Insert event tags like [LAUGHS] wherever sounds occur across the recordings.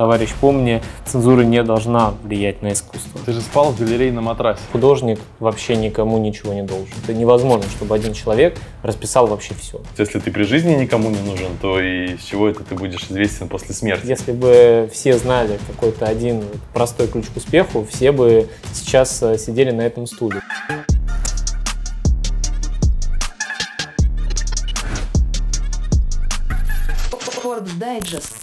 Товарищ, помни, цензура не должна влиять на искусство. Ты же спал в на матрасе. Художник вообще никому ничего не должен. Это невозможно, чтобы один человек расписал вообще все. Если ты при жизни никому не нужен, то и с чего это ты будешь известен после смерти? Если бы все знали какой-то один простой ключ к успеху, все бы сейчас э, сидели на этом стуле. Forbes Digest.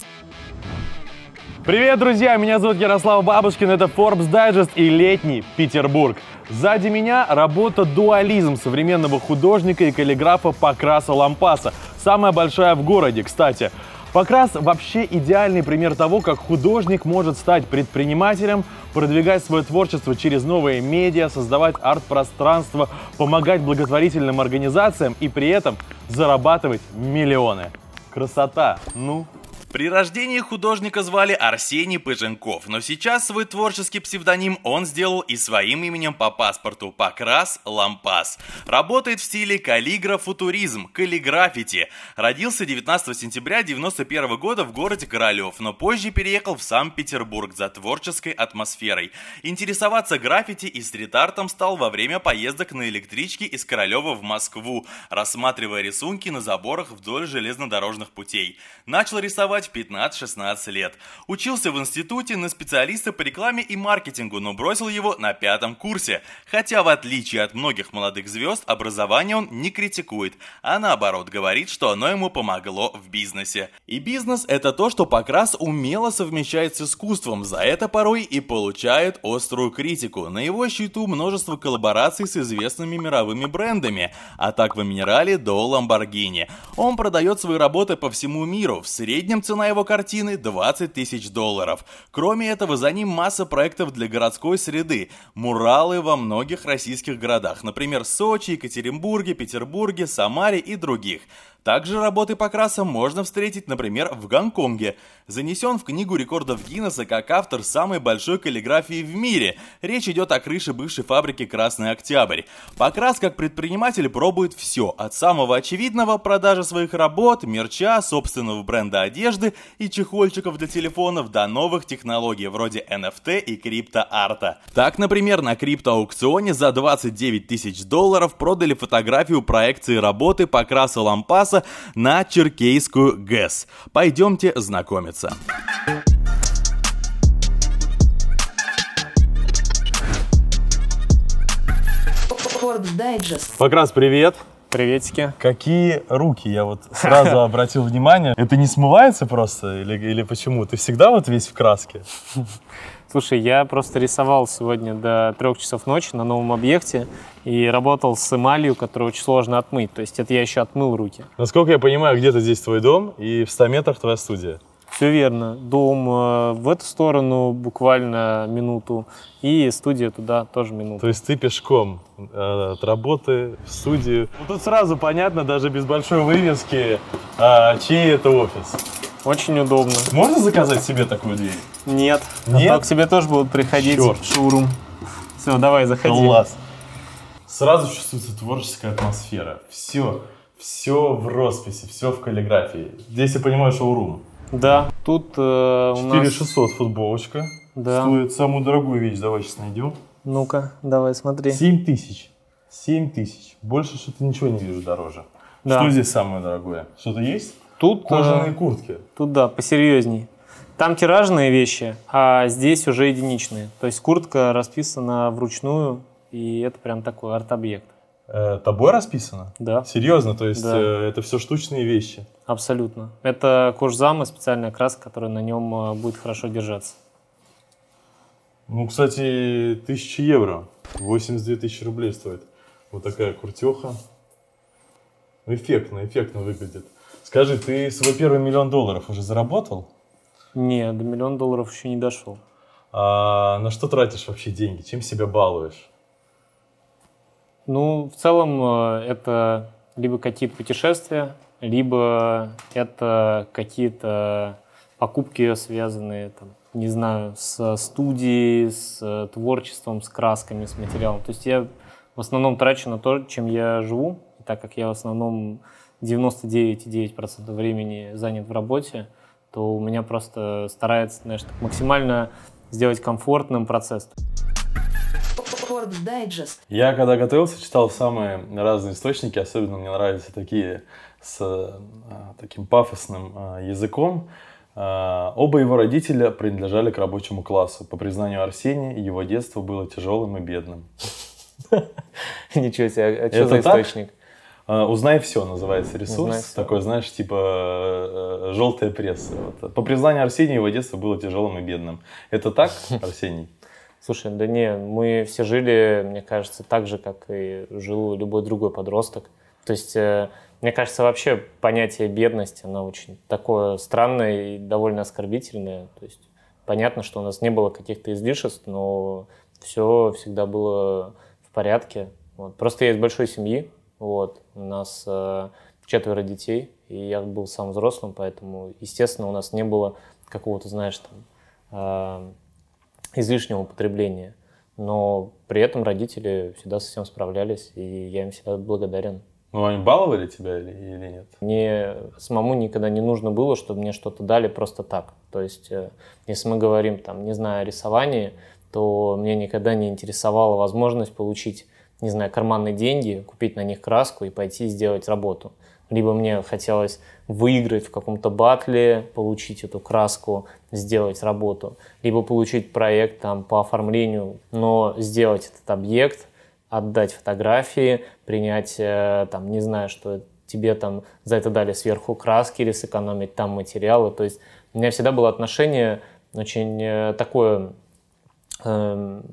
Привет, друзья! Меня зовут Ярослав Бабушкин, это Forbes Digest и летний Петербург. Сзади меня работа «Дуализм» современного художника и каллиграфа Покраса Лампаса. Самая большая в городе, кстати. Покрас вообще идеальный пример того, как художник может стать предпринимателем, продвигать свое творчество через новые медиа, создавать арт-пространство, помогать благотворительным организациям и при этом зарабатывать миллионы. Красота! Ну, при рождении художника звали Арсений Пыженков, но сейчас свой творческий псевдоним он сделал и своим именем по паспорту Покрас Лампас. Работает в стиле каллиграф-футуризм, каллиграфити. Родился 19 сентября 1991 года в городе Королев, но позже переехал в Санкт-Петербург за творческой атмосферой. Интересоваться граффити и стрит-артом стал во время поездок на электричке из Королева в Москву, рассматривая рисунки на заборах вдоль железнодорожных путей. Начал рисовать продавать в 15-16 лет. Учился в институте на специалиста по рекламе и маркетингу, но бросил его на пятом курсе. Хотя в отличие от многих молодых звезд, образование он не критикует, а наоборот говорит, что оно ему помогло в бизнесе. И бизнес это то, что Покрас умело совмещает с искусством, за это порой и получает острую критику. На его счету множество коллабораций с известными мировыми брендами, от а Акваминерали до Ламборгини. Он продает свои работы по всему миру, в среднем цена цена его картины 20 тысяч долларов. Кроме этого, за ним масса проектов для городской среды. Муралы во многих российских городах, например, Сочи, Екатеринбурге, Петербурге, Самаре и других. Также работы Покраса можно встретить, например, в Гонконге. Занесен в Книгу рекордов Гиннесса как автор самой большой каллиграфии в мире. Речь идет о крыше бывшей фабрики «Красный Октябрь». Покрас как предприниматель пробует все, от самого очевидного – продажа своих работ, мерча, собственного бренда одежды и чехольчиков для телефонов до новых технологий вроде NFT и криптоарта. Так, например, на криптоаукционе за 29 тысяч долларов продали фотографию проекции работы Покраса Лампас класса на Черкейскую ГЭС. Пойдемте знакомиться. Покрас, привет! Приветики. Какие руки, я вот сразу [LAUGHS] обратил внимание. Это не смывается просто или, или почему? Ты всегда вот весь в краске? [LAUGHS] Слушай, я просто рисовал сегодня до трех часов ночи на новом объекте и работал с эмалью, которую очень сложно отмыть. То есть это я еще отмыл руки. Насколько я понимаю, где-то здесь твой дом и в 100 метрах твоя студия. Все верно. Дом э, в эту сторону буквально минуту, и студия туда тоже минуту. То есть ты пешком э, от работы в студию. Ну, тут сразу понятно, даже без большой вывески, э, чей это офис. Очень удобно. Можно заказать себе такую дверь? Нет. А Нет? А то к тебе тоже будут приходить Черт. в шоурум. Все, давай, заходи. Класс. Сразу чувствуется творческая атмосфера. Все, все в росписи, все в каллиграфии. Здесь я понимаю шоурум. Да, тут э, 4600 нас... футболочка. Да. Стоит самую дорогую вещь, давай сейчас найдем. Ну-ка, давай смотри. 7000. 7000. Больше что-то ничего не вижу дороже. Да. Что здесь самое дорогое? Что-то есть? Тут э, кожаные э, куртки. Тут да, посерьезней. Там тиражные вещи, а здесь уже единичные. То есть куртка расписана вручную, и это прям такой арт-объект. Э, тобой расписано? Да. Серьезно, то есть да. Э, это все штучные вещи? Абсолютно. Это кожзам и специальная краска, которая на нем э, будет хорошо держаться. Ну, кстати, 1000 евро. 82 тысячи рублей стоит. Вот такая куртеха. Эффектно, эффектно выглядит. Скажи, ты свой первый миллион долларов уже заработал? Нет, до миллиона долларов еще не дошел. А на что тратишь вообще деньги? Чем себя балуешь? Ну, в целом э, это либо какие-то путешествия, либо это какие-то покупки, связанные, там, не знаю, с студией, с э, творчеством, с красками, с материалом. То есть я в основном трачу на то, чем я живу, и так как я в основном 99,9% времени занят в работе, то у меня просто старается, знаешь, максимально сделать комфортным процесс. Record Digest. Я когда готовился, читал самые разные источники, особенно мне нравились такие с а, таким пафосным а, языком. А, оба его родителя принадлежали к рабочему классу. По признанию Арсения, его детство было тяжелым и бедным. [LAUGHS] Ничего себе, а что за источник? Узнай все называется ресурс. Узнай Такой, знаешь, типа желтая пресса. Вот. По признанию Арсения, его детство было тяжелым и бедным. Это так, [LAUGHS] Арсений? Слушай, да не, мы все жили, мне кажется, так же, как и жил любой другой подросток. То есть, э, мне кажется, вообще понятие бедности, оно очень такое странное и довольно оскорбительное. То есть, понятно, что у нас не было каких-то излишеств, но все всегда было в порядке. Вот. Просто я из большой семьи, вот, у нас э, четверо детей, и я был сам взрослым, поэтому, естественно, у нас не было какого-то, знаешь, там, э, излишнего употребления. Но при этом родители всегда со всем справлялись, и я им всегда благодарен. Ну, они баловали тебя или, или нет? Мне самому никогда не нужно было, чтобы мне что-то дали просто так. То есть, э, если мы говорим, там, не знаю, о рисовании, то мне никогда не интересовала возможность получить, не знаю, карманные деньги, купить на них краску и пойти сделать работу либо мне хотелось выиграть в каком-то батле, получить эту краску, сделать работу, либо получить проект там по оформлению, но сделать этот объект, отдать фотографии, принять, э, там, не знаю, что тебе там за это дали сверху краски или сэкономить там материалы. То есть у меня всегда было отношение очень э, такое эм,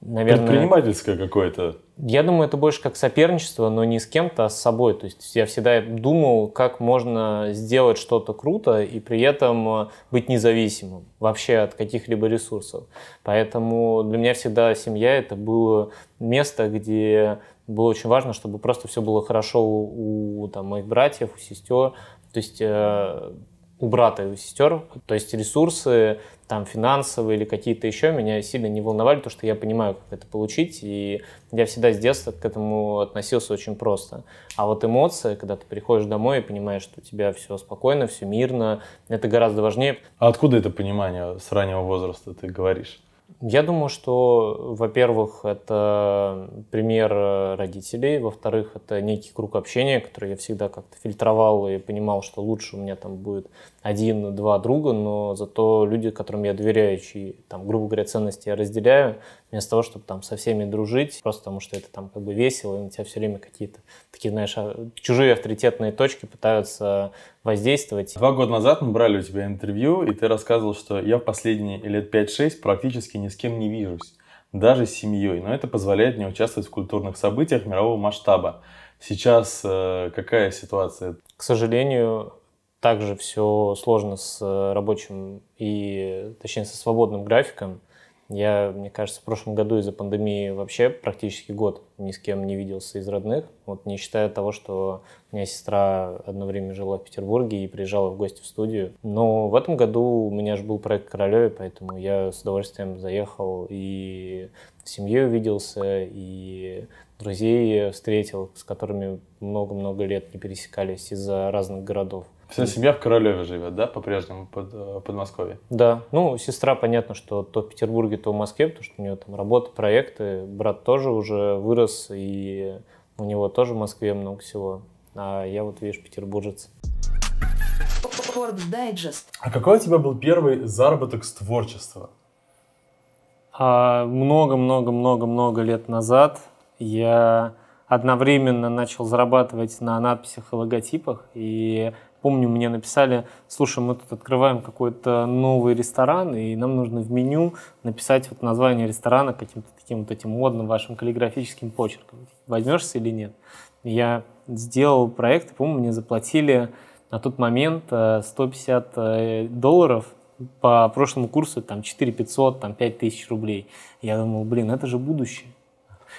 наверное... Предпринимательское какое-то. Я думаю, это больше как соперничество, но не с кем-то, а с собой. То есть я всегда думал, как можно сделать что-то круто и при этом э, быть независимым вообще от каких-либо ресурсов. Поэтому для меня всегда семья это было место, где было очень важно, чтобы просто все было хорошо у, у там, моих братьев, у сестер. То есть э, у брата и у сестер. То есть ресурсы там финансовые или какие-то еще меня сильно не волновали, потому что я понимаю, как это получить, и я всегда с детства к этому относился очень просто. А вот эмоции, когда ты приходишь домой и понимаешь, что у тебя все спокойно, все мирно, это гораздо важнее. А откуда это понимание с раннего возраста ты говоришь? Я думаю, что, во-первых, это пример э, родителей, во-вторых, это некий круг общения, который я всегда как-то фильтровал и понимал, что лучше у меня там будет один-два друга, но зато люди, которым я доверяю, чьи, там, грубо говоря, ценности я разделяю, вместо того, чтобы там со всеми дружить, просто потому что это там как бы весело, и на тебя все время какие-то такие, знаешь, а, чужие авторитетные точки пытаются воздействовать. Два года назад мы брали у тебя интервью, и ты рассказывал, что я в последние лет 5-6 практически ни с кем не вижусь, даже с семьей, но это позволяет мне участвовать в культурных событиях мирового масштаба. Сейчас э, какая ситуация? К сожалению, также все сложно с э, рабочим и, точнее, со свободным графиком. Я, мне кажется, в прошлом году из-за пандемии вообще практически год ни с кем не виделся из родных. Вот не считая того, что у меня сестра одно время жила в Петербурге и приезжала в гости в студию. Но в этом году у меня же был проект Королеве, поэтому я с удовольствием заехал и с семьей увиделся, и друзей встретил, с которыми много-много лет не пересекались из-за разных городов. Вся семья в Королеве живет, да, по-прежнему под э, Подмосковье? Да. Ну, сестра, понятно, что то в Петербурге, то в Москве, потому что у нее там работа, проекты. Брат тоже уже вырос, и у него тоже в Москве много всего. А я вот, видишь, петербуржец. А какой у тебя был первый заработок с творчества? А, много-много-много-много лет назад я одновременно начал зарабатывать на надписях и логотипах, и Помню, мне написали, слушай, мы тут открываем какой-то новый ресторан, и нам нужно в меню написать вот название ресторана каким-то таким вот этим модным вашим каллиграфическим почерком. Возьмешься или нет? Я сделал проект, по-моему, мне заплатили на тот момент 150 э, э, долларов по прошлому курсу там 4 500, там 5 тысяч рублей. Я думал, блин, это же будущее.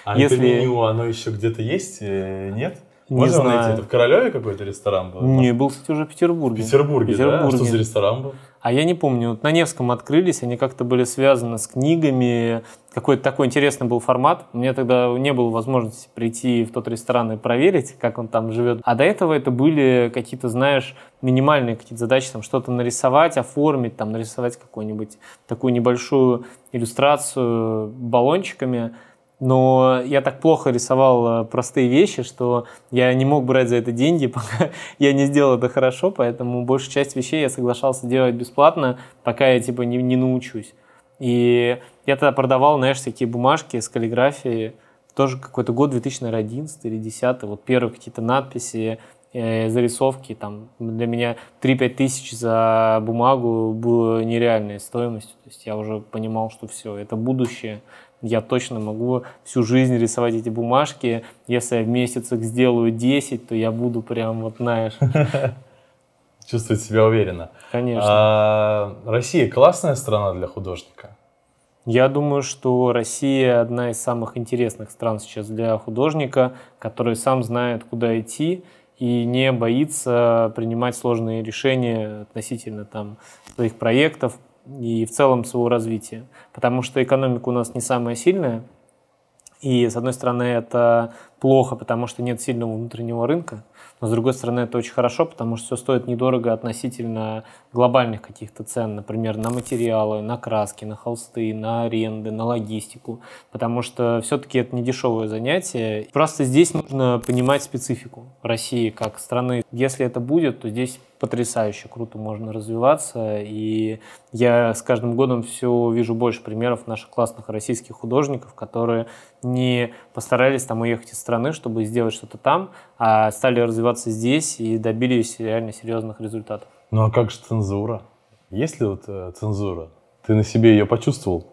А Если... это меню, оно еще где-то есть? Э, нет? Можно знаю. найти? Это в Королеве какой-то ресторан был? Не, был, кстати, уже в Петербурге. В Петербурге, Петербурге. да? А что за ресторан был? А я не помню. Вот на Невском открылись, они как-то были связаны с книгами. Какой-то такой интересный был формат. У меня тогда не было возможности прийти в тот ресторан и проверить, как он там живет. А до этого это были какие-то, знаешь, минимальные какие-то задачи, там что-то нарисовать, оформить, там нарисовать какую-нибудь такую небольшую иллюстрацию баллончиками – но я так плохо рисовал э, простые вещи, что я не мог брать за это деньги, [LAUGHS] пока я не сделал это хорошо, поэтому большую часть вещей я соглашался делать бесплатно, пока я типа не, не научусь. И я тогда продавал, знаешь, такие бумажки с каллиграфией, тоже какой-то год 2011 или 2010, вот первые какие-то надписи, э, зарисовки, там для меня 3-5 тысяч за бумагу было нереальной стоимостью, то есть я уже понимал, что все, это будущее, я точно могу всю жизнь рисовать эти бумажки. Если я в месяц их сделаю 10, то я буду прям вот, знаешь... [LAUGHS] Чувствовать себя уверенно. Конечно. А, Россия классная страна для художника? Я думаю, что Россия одна из самых интересных стран сейчас для художника, который сам знает, куда идти и не боится принимать сложные решения относительно там, своих проектов, и в целом своего развития. Потому что экономика у нас не самая сильная, и, с одной стороны, это плохо, потому что нет сильного внутреннего рынка, но, с другой стороны, это очень хорошо, потому что все стоит недорого относительно глобальных каких-то цен, например, на материалы, на краски, на холсты, на аренды, на логистику, потому что все-таки это не дешевое занятие. Просто здесь нужно понимать специфику России как страны. Если это будет, то здесь потрясающе круто можно развиваться. И я с каждым годом все вижу больше примеров наших классных российских художников, которые не постарались там уехать из страны, чтобы сделать что-то там, а стали развиваться здесь и добились реально серьезных результатов. Ну а как же цензура? Есть ли вот э, цензура? Ты на себе ее почувствовал?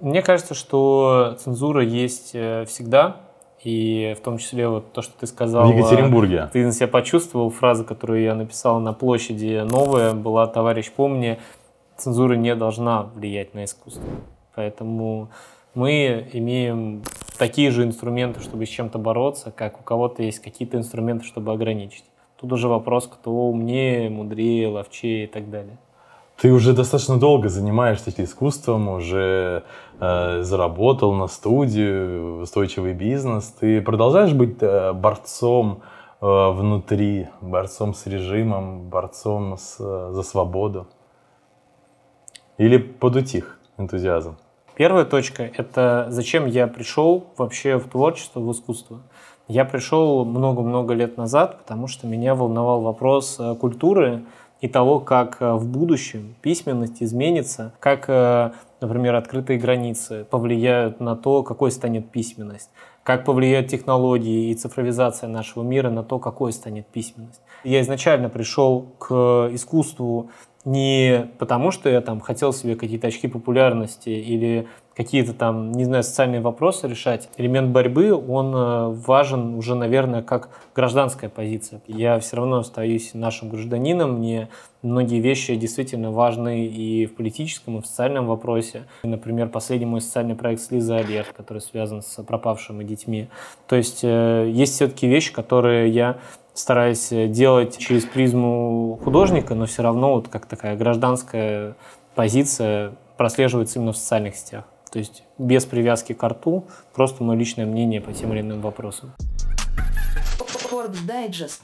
Мне кажется, что цензура есть э, всегда, и в том числе вот то, что ты сказал... В Екатеринбурге. А, ты на себя почувствовал фразу, которую я написал на площади новая, была «Товарищ, помни, цензура не должна влиять на искусство». Поэтому мы имеем такие же инструменты, чтобы с чем-то бороться, как у кого-то есть какие-то инструменты, чтобы ограничить. Тут уже вопрос, кто умнее, мудрее, ловчее и так далее. Ты уже достаточно долго занимаешься этим искусством, уже э, заработал на студию, устойчивый бизнес. Ты продолжаешь быть э, борцом э, внутри, борцом с режимом, борцом с, э, за свободу? Или подутих энтузиазм? Первая точка – это зачем я пришел вообще в творчество, в искусство. Я пришел много-много лет назад, потому что меня волновал вопрос э, культуры – и того, как э, в будущем письменность изменится, как, э, например, открытые границы повлияют на то, какой станет письменность, как повлияют технологии и цифровизация нашего мира на то, какой станет письменность. Я изначально пришел к искусству не потому, что я там хотел себе какие-то очки популярности или какие-то там, не знаю, социальные вопросы решать, элемент борьбы, он э, важен уже, наверное, как гражданская позиция. Я все равно остаюсь нашим гражданином, мне многие вещи действительно важны и в политическом, и в социальном вопросе. Например, последний мой социальный проект с Лизой который связан с пропавшими детьми. То есть э, есть все-таки вещи, которые я стараюсь э, делать через призму художника, но все равно вот как такая гражданская позиция прослеживается именно в социальных сетях. То есть без привязки к рту, просто мое личное мнение по тем или иным вопросам.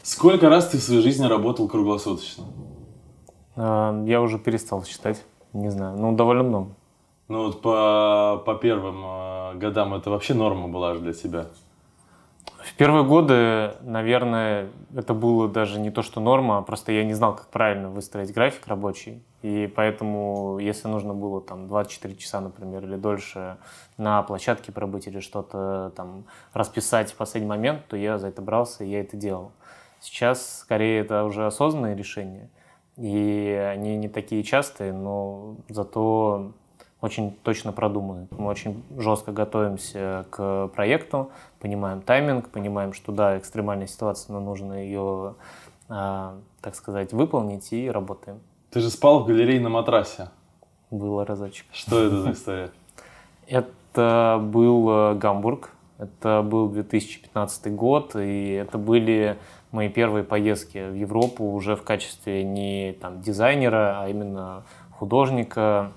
Сколько раз ты в своей жизни работал круглосуточно? А, я уже перестал считать, не знаю, ну довольно много. Ну вот по, по первым а, годам это вообще норма была же для тебя? В первые годы, наверное, это было даже не то, что норма, а просто я не знал, как правильно выстроить график рабочий. И поэтому, если нужно было там 24 часа, например, или дольше на площадке пробыть или что-то там расписать в последний момент, то я за это брался, и я это делал. Сейчас, скорее, это уже осознанные решения, и они не такие частые, но зато очень точно продуманы. Мы очень жестко готовимся к проекту, понимаем тайминг, понимаем, что да, экстремальная ситуация, но нужно ее, а, так сказать, выполнить и работаем. Ты же спал в галерее на матрасе. Было разочек. Что это за история? [LAUGHS] Это был э, Гамбург. Это был 2015 год, и это были мои первые поездки в Европу уже в качестве не там, дизайнера, а именно художника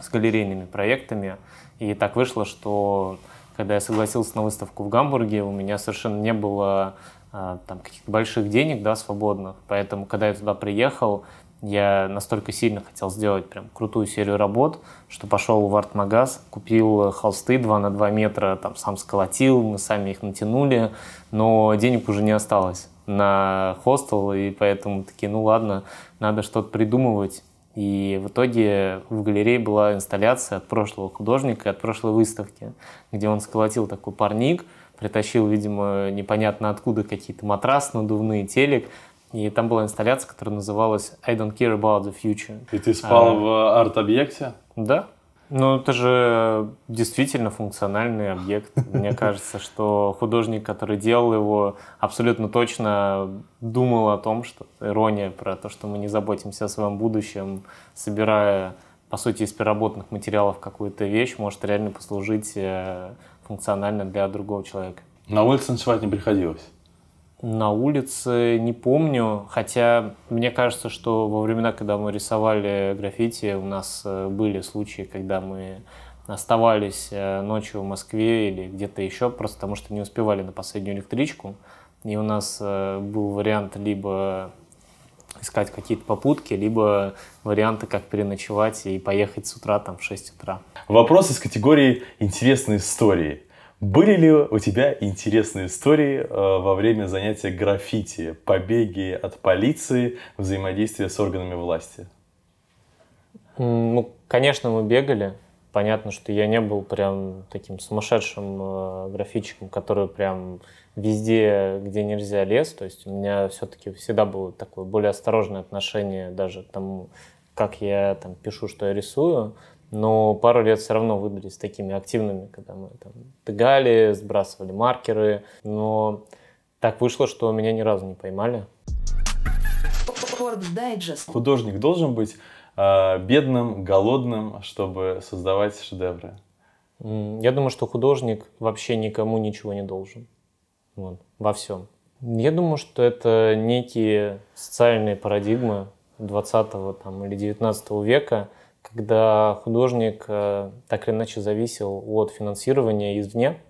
с галерейными проектами. И так вышло, что когда я согласился на выставку в Гамбурге, у меня совершенно не было э, там каких-то больших денег, да, свободных. Поэтому, когда я туда приехал, я настолько сильно хотел сделать прям крутую серию работ, что пошел в арт-магаз, купил э, холсты 2 на 2 метра, там сам сколотил, мы сами их натянули, но денег уже не осталось на хостел, и поэтому такие, ну ладно, надо что-то придумывать. И в итоге в галерее была инсталляция от прошлого художника, от прошлой выставки, где он сколотил такой парник, притащил, видимо, непонятно откуда какие-то матрас надувные, телек, и там была инсталляция, которая называлась «I don't care about the future». И ты спал а, в арт-объекте? Да. Ну, это же действительно функциональный объект. Мне кажется, что художник, который делал его, абсолютно точно думал о том, что ирония про то, что мы не заботимся о своем будущем, собирая, по сути, из переработанных материалов какую-то вещь, может реально послужить э, функционально для другого человека. На улице ночевать не приходилось? на улице не помню, хотя мне кажется, что во времена, когда мы рисовали граффити, у нас э, были случаи, когда мы оставались э, ночью в Москве или где-то еще, просто потому что не успевали на последнюю электричку. И у нас э, был вариант либо искать какие-то попутки, либо варианты, как переночевать и поехать с утра там в 6 утра. Вопрос из категории «Интересные истории». Были ли у тебя интересные истории э, во время занятия граффити, побеги от полиции, взаимодействия с органами власти? Ну, конечно, мы бегали. Понятно, что я не был прям таким сумасшедшим э, графичиком, который прям везде, где нельзя, лез. То есть у меня все-таки всегда было такое более осторожное отношение даже к тому, как я там пишу, что я рисую но пару лет все равно выбрались такими активными, когда мы там тыгали, сбрасывали маркеры, но так вышло, что меня ни разу не поймали. Художник должен быть э, бедным, голодным, чтобы создавать шедевры. Я думаю, что художник вообще никому ничего не должен. Вот, во всем. Я думаю, что это некие социальные парадигмы 20 там, или 19 века, когда художник э, так или иначе зависел от финансирования извне,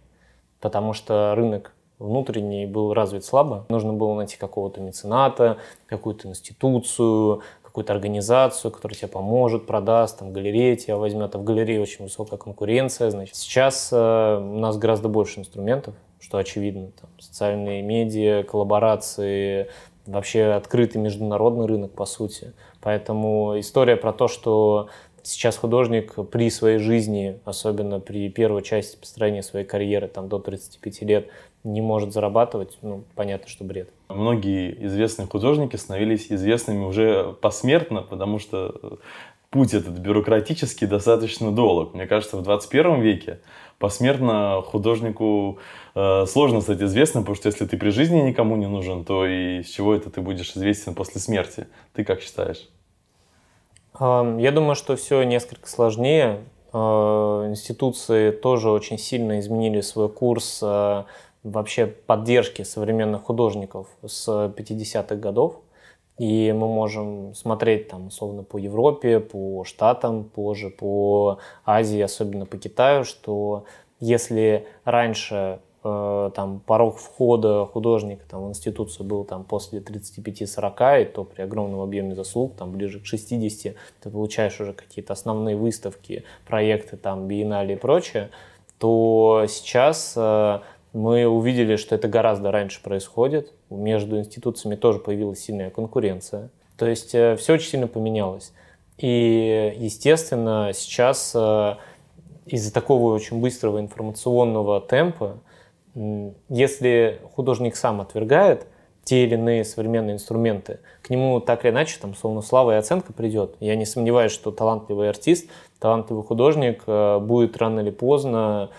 потому что рынок внутренний был развит слабо. Нужно было найти какого-то мецената, какую-то институцию, какую-то организацию, которая тебе поможет, продаст, там, галерея тебя возьмет. А в галерее очень высокая конкуренция. Значит. Сейчас э, у нас гораздо больше инструментов, что очевидно. Там, социальные медиа, коллаборации, вообще открытый международный рынок, по сути. Поэтому история про то, что сейчас художник при своей жизни, особенно при первой части построения своей карьеры, там до 35 лет, не может зарабатывать, ну, понятно, что бред. Многие известные художники становились известными уже посмертно, потому что путь этот бюрократический достаточно долг. Мне кажется, в 21 веке посмертно художнику э, сложно стать известным, потому что если ты при жизни никому не нужен, то и с чего это ты будешь известен после смерти? Ты как считаешь? Я думаю, что все несколько сложнее. Э, институции тоже очень сильно изменили свой курс э, вообще поддержки современных художников с 50-х годов. И мы можем смотреть там условно по Европе, по Штатам, позже по Азии, особенно по Китаю, что если раньше э, там порог входа художника там, в институцию был там после 35-40, и то при огромном объеме заслуг, там ближе к 60, ты получаешь уже какие-то основные выставки, проекты, там, биеннале и прочее, то сейчас э, мы увидели, что это гораздо раньше происходит. Между институциями тоже появилась сильная конкуренция. То есть э, все очень сильно поменялось. И, естественно, сейчас э, из-за такого очень быстрого информационного темпа, если художник сам отвергает те или иные современные инструменты, к нему так или иначе, там, словно слава и оценка придет. Я не сомневаюсь, что талантливый артист, талантливый художник э, будет рано или поздно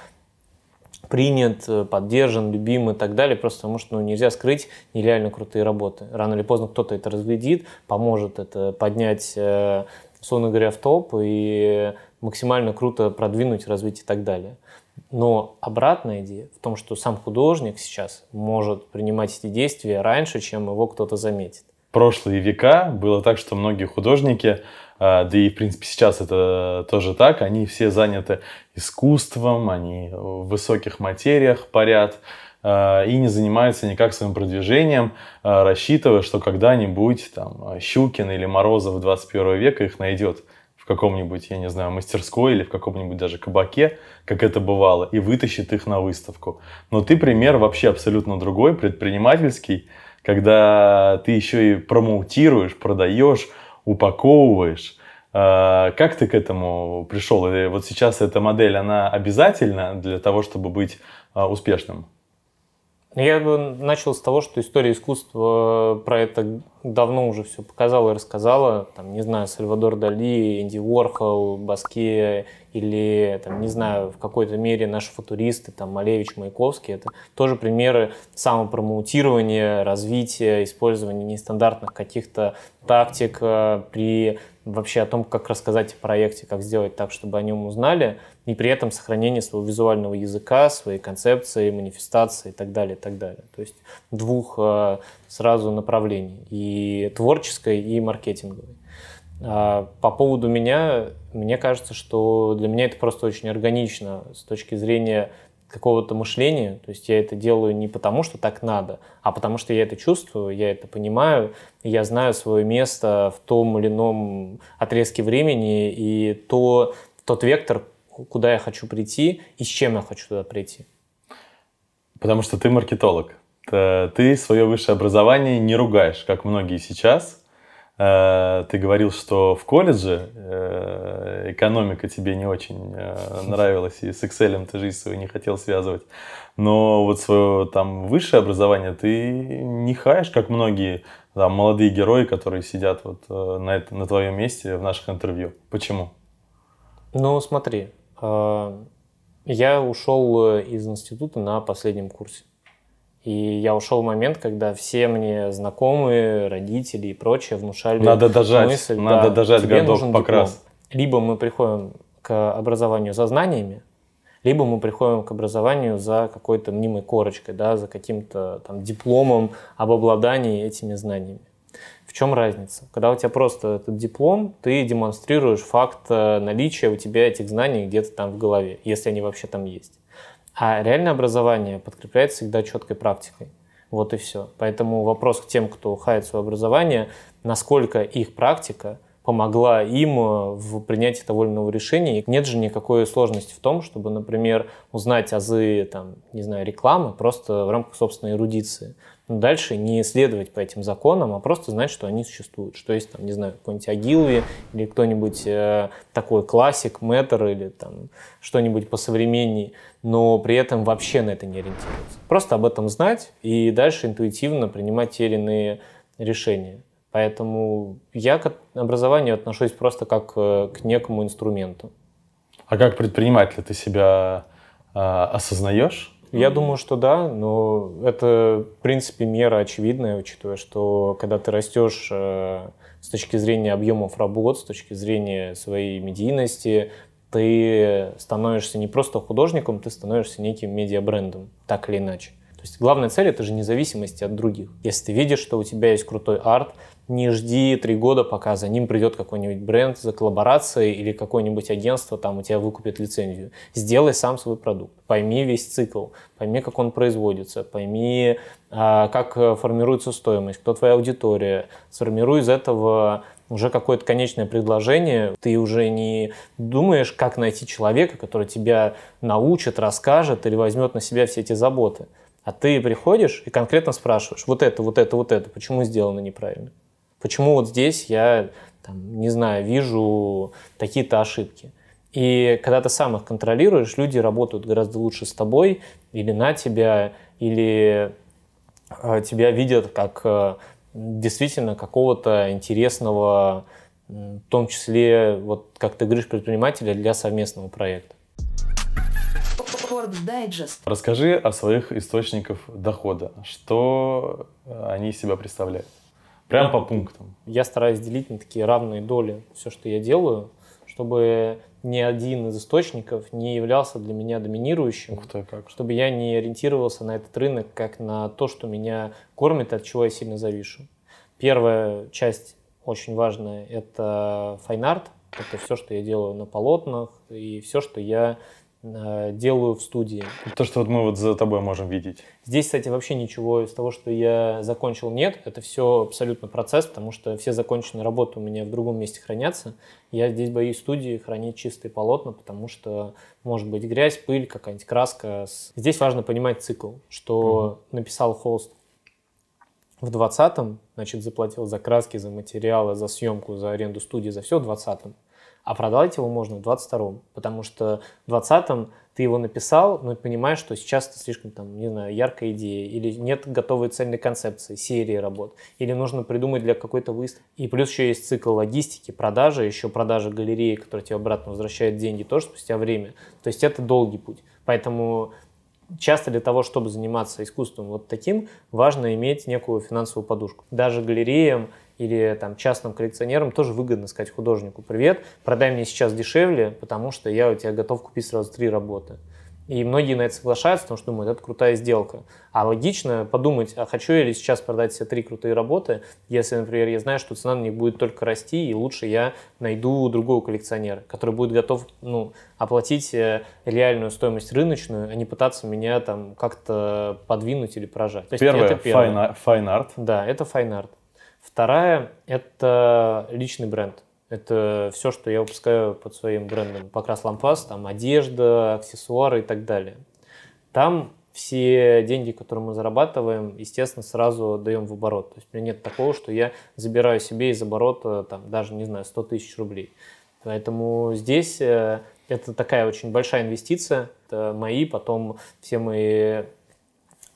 принят, э, поддержан, любим и так далее, просто потому что ну, нельзя скрыть нереально крутые работы. Рано или поздно кто-то это разглядит, поможет это поднять, э, условно говоря, в топ и максимально круто продвинуть, развить и так далее. Но обратная идея в том, что сам художник сейчас может принимать эти действия раньше, чем его кто-то заметит. прошлые века было так, что многие художники а, да и, в принципе, сейчас это тоже так, они все заняты искусством, они в высоких материях парят, а, и не занимаются никак своим продвижением, а, рассчитывая, что когда-нибудь там Щукин или Морозов 21 века их найдет в каком-нибудь, я не знаю, мастерской или в каком-нибудь даже кабаке, как это бывало, и вытащит их на выставку. Но ты пример вообще абсолютно другой, предпринимательский, когда ты еще и промоутируешь, продаешь, упаковываешь. А, как ты к этому пришел? И вот сейчас эта модель, она обязательна для того, чтобы быть а, успешным? Ну, я бы начал с того, что история искусства э, про это давно уже все показала и рассказала. Там, не знаю, Сальвадор Дали, Энди Уорхол, Баске или, там, не знаю, в какой-то мере наши футуристы, там, Малевич, Маяковский. Это тоже примеры самопромоутирования, развития, использования нестандартных каких-то тактик э, при вообще о том, как рассказать о проекте, как сделать так, чтобы о нем узнали, и при этом сохранение своего визуального языка, своей концепции, манифестации и так далее, и так далее. То есть двух э, сразу направлений, и творческой, и маркетинговой. А, по поводу меня, мне кажется, что для меня это просто очень органично с точки зрения какого-то мышления. То есть я это делаю не потому, что так надо, а потому что я это чувствую, я это понимаю, я знаю свое место в том или ином отрезке времени и то, тот вектор, куда я хочу прийти и с чем я хочу туда прийти. Потому что ты маркетолог. Ты свое высшее образование не ругаешь, как многие сейчас. Э, ты говорил, что в колледже э, экономика тебе не очень э, [LAUGHS] нравилась, и с Excel ты жизнь свою не хотел связывать. Но вот свое там высшее образование ты не хаешь, как многие там, молодые герои, которые сидят вот на, это, на твоем месте в наших интервью. Почему? Ну, смотри, я ушел из института на последнем курсе. И я ушел в момент, когда все мне знакомые, родители и прочее внушали надо дожать, мысль, надо да, дожать тебе годок нужен покрас. Диплом. Либо мы приходим к образованию за знаниями, либо мы приходим к образованию за какой-то мнимой корочкой, да, за каким-то там дипломом об обладании этими знаниями. В чем разница? Когда у тебя просто этот диплом, ты демонстрируешь факт э, наличия у тебя этих знаний где-то там в голове, если они вообще там есть. А реальное образование подкрепляется всегда четкой практикой. Вот и все. Поэтому вопрос к тем, кто хает свое образование, насколько их практика помогла им э, в принятии того или иного решения. И нет же никакой сложности в том, чтобы, например, узнать азы там, не знаю, рекламы просто в рамках собственной эрудиции. Но дальше не следовать по этим законам, а просто знать, что они существуют. Что есть там, не знаю, какой-нибудь Агилви или кто-нибудь э, такой классик, мэтр или там что-нибудь посовременнее но при этом вообще на это не ориентироваться. Просто об этом знать и дальше интуитивно принимать те или иные решения. Поэтому я к образованию отношусь просто как э, к некому инструменту. А как предприниматель ты себя э, осознаешь? Я думаю, что да, но это, в принципе, мера очевидная, учитывая, что когда ты растешь э, с точки зрения объемов работ, с точки зрения своей медийности, ты становишься не просто художником, ты становишься неким медиабрендом, так или иначе. То есть главная цель – это же независимость от других. Если ты видишь, что у тебя есть крутой арт, не жди три года, пока за ним придет какой-нибудь бренд за коллаборацией или какое-нибудь агентство там у тебя выкупит лицензию. Сделай сам свой продукт, пойми весь цикл, пойми, как он производится, пойми, а, как э, формируется стоимость, кто твоя аудитория, сформируй из этого уже какое-то конечное предложение, ты уже не думаешь, как найти человека, который тебя научит, расскажет или возьмет на себя все эти заботы. А ты приходишь и конкретно спрашиваешь, вот это, вот это, вот это, почему сделано неправильно? Почему вот здесь я, там, не знаю, вижу такие-то ошибки? И когда ты сам их контролируешь, люди работают гораздо лучше с тобой или на тебя, или э, тебя видят как э, действительно какого-то интересного, в том числе, вот как ты говоришь, предпринимателя для совместного проекта. Расскажи о своих источниках дохода. Что э, они из себя представляют? Прям ну, по пунктам. Я стараюсь делить на такие равные доли все, что я делаю, чтобы ни один из источников не являлся для меня доминирующим, Ух ты, а как. чтобы я не ориентировался на этот рынок как на то, что меня кормит, от чего я сильно завишу. Первая часть очень важная – это файн-арт, это все, что я делаю на полотнах и все, что я Э, делаю в студии. То, что вот мы вот за тобой можем видеть. Здесь, кстати, вообще ничего из того, что я закончил, нет. Это все абсолютно процесс, потому что все законченные работы у меня в другом месте хранятся. Я здесь боюсь студии хранить чистые полотна, потому что может быть грязь, пыль, какая-нибудь краска. Здесь важно понимать цикл, что mm написал холст в 20-м, значит, заплатил за краски, за материалы, за съемку, за аренду студии, за все в 20-м а продавать его можно в 22-м, потому что в 20-м ты его написал, но понимаешь, что сейчас это слишком, там, не знаю, яркая идея, или нет готовой цельной концепции, серии работ, или нужно придумать для какой-то выставки. И плюс еще есть цикл логистики, продажи, еще продажи галереи, которая тебе обратно возвращает деньги тоже спустя время. То есть это долгий путь. Поэтому часто для того, чтобы заниматься искусством вот таким, важно иметь некую финансовую подушку. Даже галереям или там частным коллекционерам тоже выгодно сказать художнику, привет, продай мне сейчас дешевле, потому что я у тебя готов купить сразу три работы. И многие на это соглашаются, потому что думают, это крутая сделка. А логично подумать, а хочу я ли сейчас продать все три крутые работы, если, например, я знаю, что цена на них будет только расти, и лучше я найду другого коллекционера, который будет готов ну, оплатить э, реальную стоимость рыночную, а не пытаться меня там как-то подвинуть или прожать. То есть первое, это первое. Fine, fine art. Да, это fine art. Вторая – это личный бренд. Это все, что я выпускаю под своим брендом. Покрас лампас, там одежда, аксессуары и так далее. Там все деньги, которые мы зарабатываем, естественно, сразу даем в оборот. То есть у меня нет такого, что я забираю себе из оборота, там, даже, не знаю, 100 тысяч рублей. Поэтому здесь э, это такая очень большая инвестиция. Это мои, потом все мои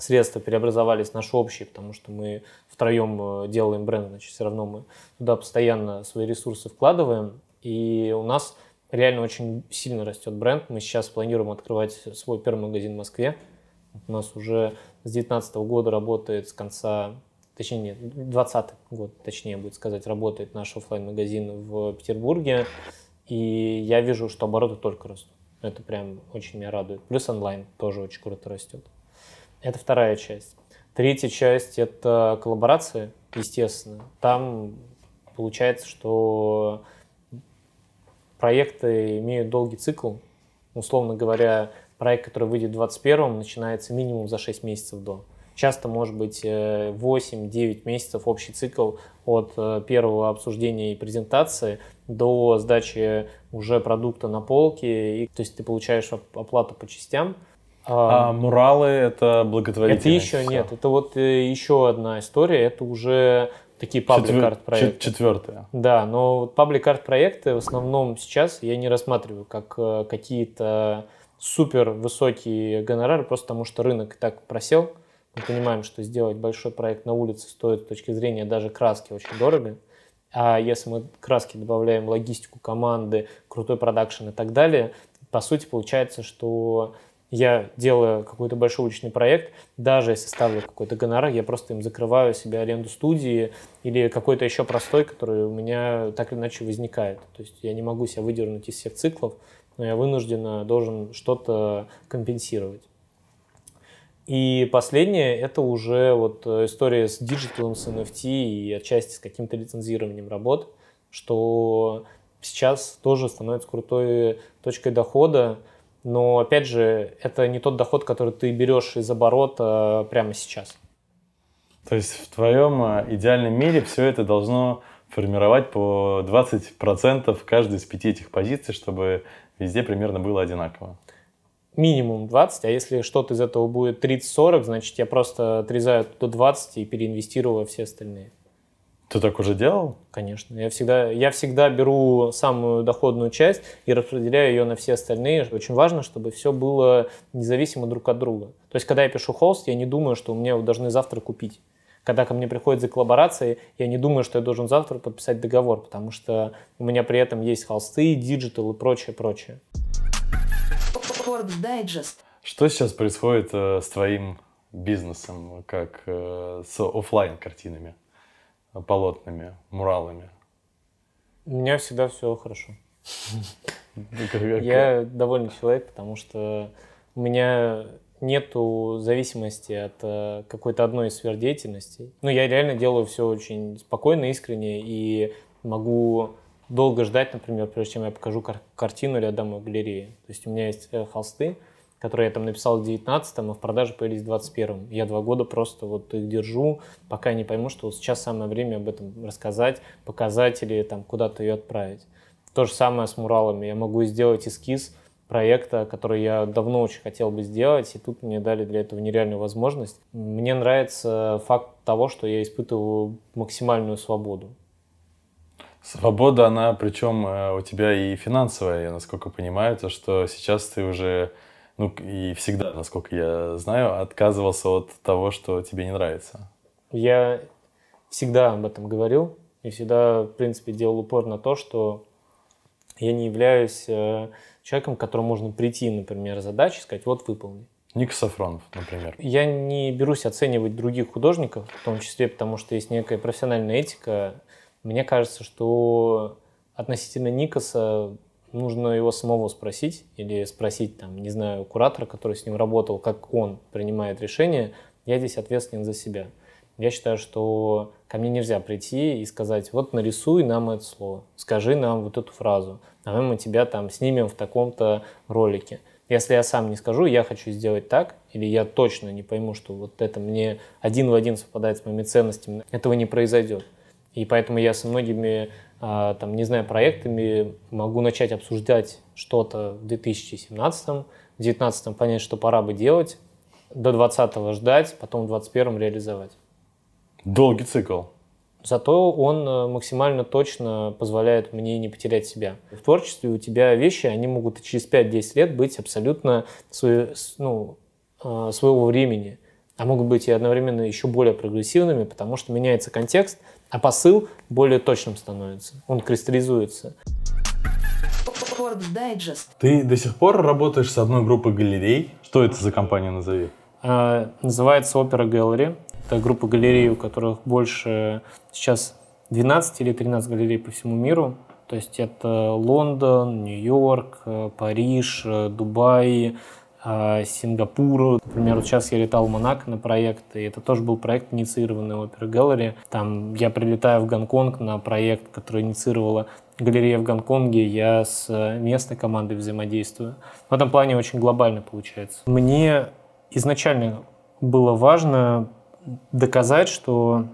средства преобразовались наши общие, потому что мы втроем э, делаем бренд, значит, все равно мы туда постоянно свои ресурсы вкладываем. И у нас реально очень сильно растет бренд. Мы сейчас планируем открывать свой первый магазин в Москве. У нас уже с 2019 года работает с конца, точнее, нет, 20 год, точнее будет сказать, работает наш офлайн магазин в Петербурге. И я вижу, что обороты только растут. Это прям очень меня радует. Плюс онлайн тоже очень круто растет. Это вторая часть. Третья часть — это коллаборация, естественно. Там получается, что проекты имеют долгий цикл. Условно говоря, проект, который выйдет в 2021, начинается минимум за 6 месяцев до. Часто может быть 8-9 э, месяцев общий цикл от э, первого обсуждения и презентации до сдачи уже продукта на полке. И, то есть ты получаешь оплату по частям – а, а муралы это благотворительность? Это еще все. нет, это вот э, еще одна история, это уже такие паблик-арт проекты. Четвертая. Да, но паблик-арт проекты в основном сейчас я не рассматриваю как э, какие-то супер высокие гонорары, просто потому что рынок и так просел. Мы понимаем, что сделать большой проект на улице стоит с точки зрения даже краски очень дорого. А если мы краски добавляем логистику команды, крутой продакшн и так далее, по сути получается, что я делаю какой-то большой уличный проект, даже если ставлю какой-то гонорар, я просто им закрываю себе аренду студии или какой-то еще простой, который у меня так или иначе возникает. То есть я не могу себя выдернуть из всех циклов, но я вынужденно должен что-то компенсировать. И последнее — это уже вот э, история с диджиталом, с NFT и отчасти с каким-то лицензированием работ, что сейчас тоже становится крутой точкой дохода, но опять же, это не тот доход, который ты берешь из оборота э, прямо сейчас. То есть в твоем э, идеальном мире все это должно формировать по 20% каждой из пяти этих позиций, чтобы везде примерно было одинаково. Минимум 20, а если что-то из этого будет 30-40, значит я просто отрезаю до 20 и переинвестирую во все остальные. Ты так уже делал? Конечно. Я всегда, я всегда беру самую доходную часть и распределяю ее на все остальные. Очень важно, чтобы все было независимо друг от друга. То есть, когда я пишу холст, я не думаю, что у меня его должны завтра купить. Когда ко мне приходит за коллаборацией, я не думаю, что я должен завтра подписать договор, потому что у меня при этом есть холсты, диджитал и прочее, прочее. Что сейчас происходит э, с твоим бизнесом, как э, с офлайн картинами? полотнами, муралами? У меня всегда все хорошо. Я довольный человек, потому что у меня нету зависимости от э, какой-то одной из сфер деятельности. Ну, я реально делаю все очень спокойно, искренне и могу долго ждать, например, прежде чем я покажу кар- картину или отдам ее галерее. То есть у меня есть э, холсты, которые я там написал в 19-м, а в продаже появились в 21-м. Я два года просто вот их держу, пока не пойму, что вот сейчас самое время об этом рассказать, показать или там куда-то ее отправить. То же самое с муралами. Я могу сделать эскиз проекта, который я давно очень хотел бы сделать, и тут мне дали для этого нереальную возможность. Мне нравится факт того, что я испытываю максимальную свободу. Свобода, она причем э, у тебя и финансовая, я насколько понимаю, то, что сейчас ты уже ну и всегда, насколько я знаю, отказывался от того, что тебе не нравится. Я всегда об этом говорил и всегда, в принципе, делал упор на то, что я не являюсь э, человеком, к которому можно прийти, например, задачи и сказать, вот, выполни. Ник Сафронов, например. Я не берусь оценивать других художников, в том числе потому, что есть некая профессиональная этика. Мне кажется, что относительно Никаса нужно его самого спросить или спросить, там, не знаю, куратора, который с ним работал, как он принимает решение. Я здесь ответственен за себя. Я считаю, что ко мне нельзя прийти и сказать, вот нарисуй нам это слово, скажи нам вот эту фразу, давай мы тебя там снимем в таком-то ролике. Если я сам не скажу, я хочу сделать так, или я точно не пойму, что вот это мне один в один совпадает с моими ценностями, этого не произойдет. И поэтому я со многими а, там, не знаю, проектами, могу начать обсуждать что-то в 2017, в 2019 понять, что пора бы делать, до 20 ждать, потом в 21 реализовать. Долгий цикл. Зато он э, максимально точно позволяет мне не потерять себя. В творчестве у тебя вещи, они могут через 5-10 лет быть абсолютно свое, ну, э, своего времени, а могут быть и одновременно еще более прогрессивными, потому что меняется контекст – а посыл более точным становится, он кристаллизуется. Ты до сих пор работаешь с одной группой галерей. Что это за компания, назови? А, называется Opera Gallery. Это группа галерей, у которых больше сейчас 12 или 13 галерей по всему миру. То есть это Лондон, Нью-Йорк, э, Париж, э, Дубай, а, Сингапуру. Например, сейчас я летал в Монако на проект, и это тоже был проект, инициированный Opera Gallery. Там я прилетаю в Гонконг на проект, который инициировала галерея в Гонконге, я с э, местной командой взаимодействую. В этом плане очень глобально получается. Мне изначально было важно доказать, что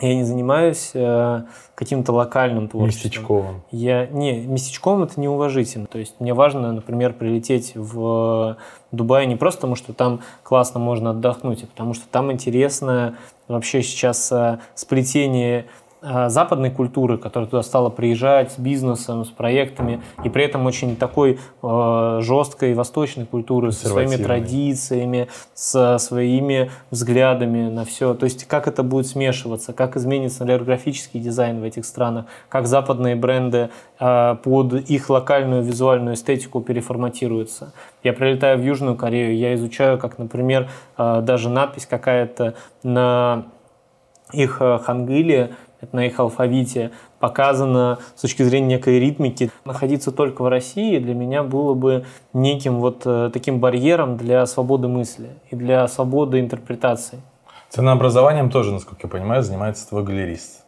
я не занимаюсь э, каким-то локальным творчеством. Местечковым. Я, не, местечковым это неуважительно. То есть мне важно, например, прилететь в Дубай не просто потому, что там классно можно отдохнуть, а потому что там интересно вообще сейчас э, сплетение Э, западной культуры, которая туда стала приезжать с бизнесом, с проектами, и при этом очень такой э, жесткой восточной культуры со своими традициями, со своими взглядами на все. То есть как это будет смешиваться, как изменится, например, графический дизайн в этих странах, как западные бренды э, под их локальную визуальную эстетику переформатируются. Я прилетаю в Южную Корею, я изучаю, как, например, э, даже надпись какая-то на их э, хангыле это на их алфавите, показано с точки зрения некой ритмики. Находиться только в России для меня было бы неким вот э, таким барьером для свободы мысли и для свободы интерпретации. Ценообразованием тоже, насколько я понимаю, занимается твой галерист.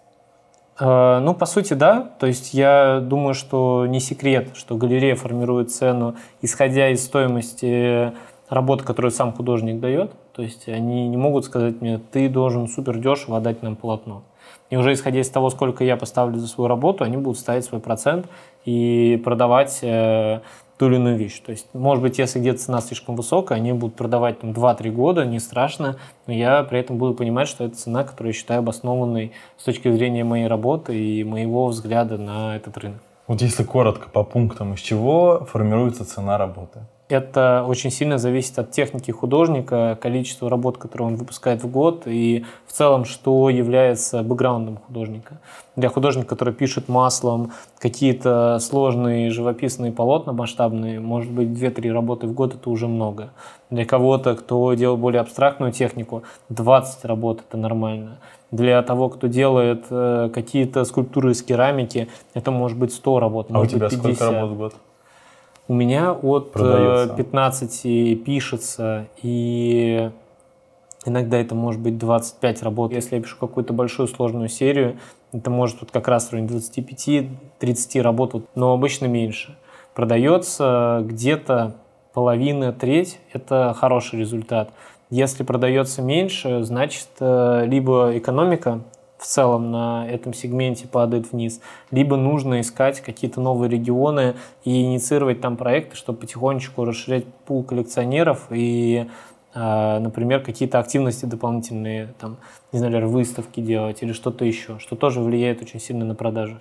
Э, ну, по сути, да. То есть я думаю, что не секрет, что галерея формирует цену, исходя из стоимости работы, которую сам художник дает. То есть они не могут сказать мне, ты должен супер дешево отдать нам полотно. И уже исходя из того, сколько я поставлю за свою работу, они будут ставить свой процент и продавать э, ту или иную вещь. То есть, может быть, если где-то цена слишком высокая, они будут продавать там 2-3 года, не страшно, но я при этом буду понимать, что это цена, которую я считаю обоснованной с точки зрения моей работы и моего взгляда на этот рынок. Вот если коротко по пунктам, из чего формируется цена работы? это очень сильно зависит от техники художника, количества работ, которые он выпускает в год, и в целом, что является бэкграундом художника. Для художника, который пишет маслом какие-то сложные живописные полотна масштабные, может быть, 2-3 работы в год – это уже много. Для кого-то, кто делал более абстрактную технику, 20 работ – это нормально. Для того, кто делает э, какие-то скульптуры из керамики, это может быть 100 работ, а у тебя 50. сколько работ в год? У меня от э, Продается. 15 пишется, и иногда это может быть 25 работ. Если я пишу какую-то большую сложную серию, это может вот как раз в районе 25-30 работ, но обычно меньше. Продается где-то половина, треть – это хороший результат. Если продается меньше, значит, э, либо экономика в целом на этом сегменте падает вниз, либо нужно искать какие-то новые регионы и инициировать там проекты, чтобы потихонечку расширять пул коллекционеров и а, например, какие-то активности дополнительные, там, не знаю, например, выставки делать или что-то еще, что тоже влияет очень сильно на продажи.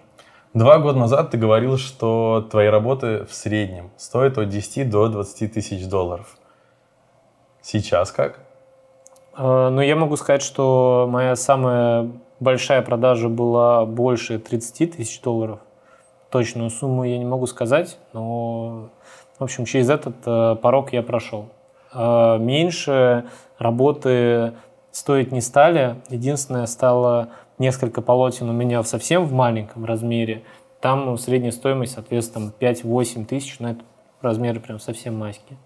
Два года назад ты говорил, что твои работы в среднем стоят от 10 до 20 тысяч долларов. Сейчас как? А, ну, я могу сказать, что моя самая большая продажа была больше 30 тысяч долларов. Точную сумму я не могу сказать, но, в общем, через этот э, порог я прошел. Э, меньше работы стоить не стали. Единственное, стало несколько полотен у меня совсем в маленьком размере. Там средняя стоимость, соответственно, 5-8 тысяч, но это размеры прям совсем маленькие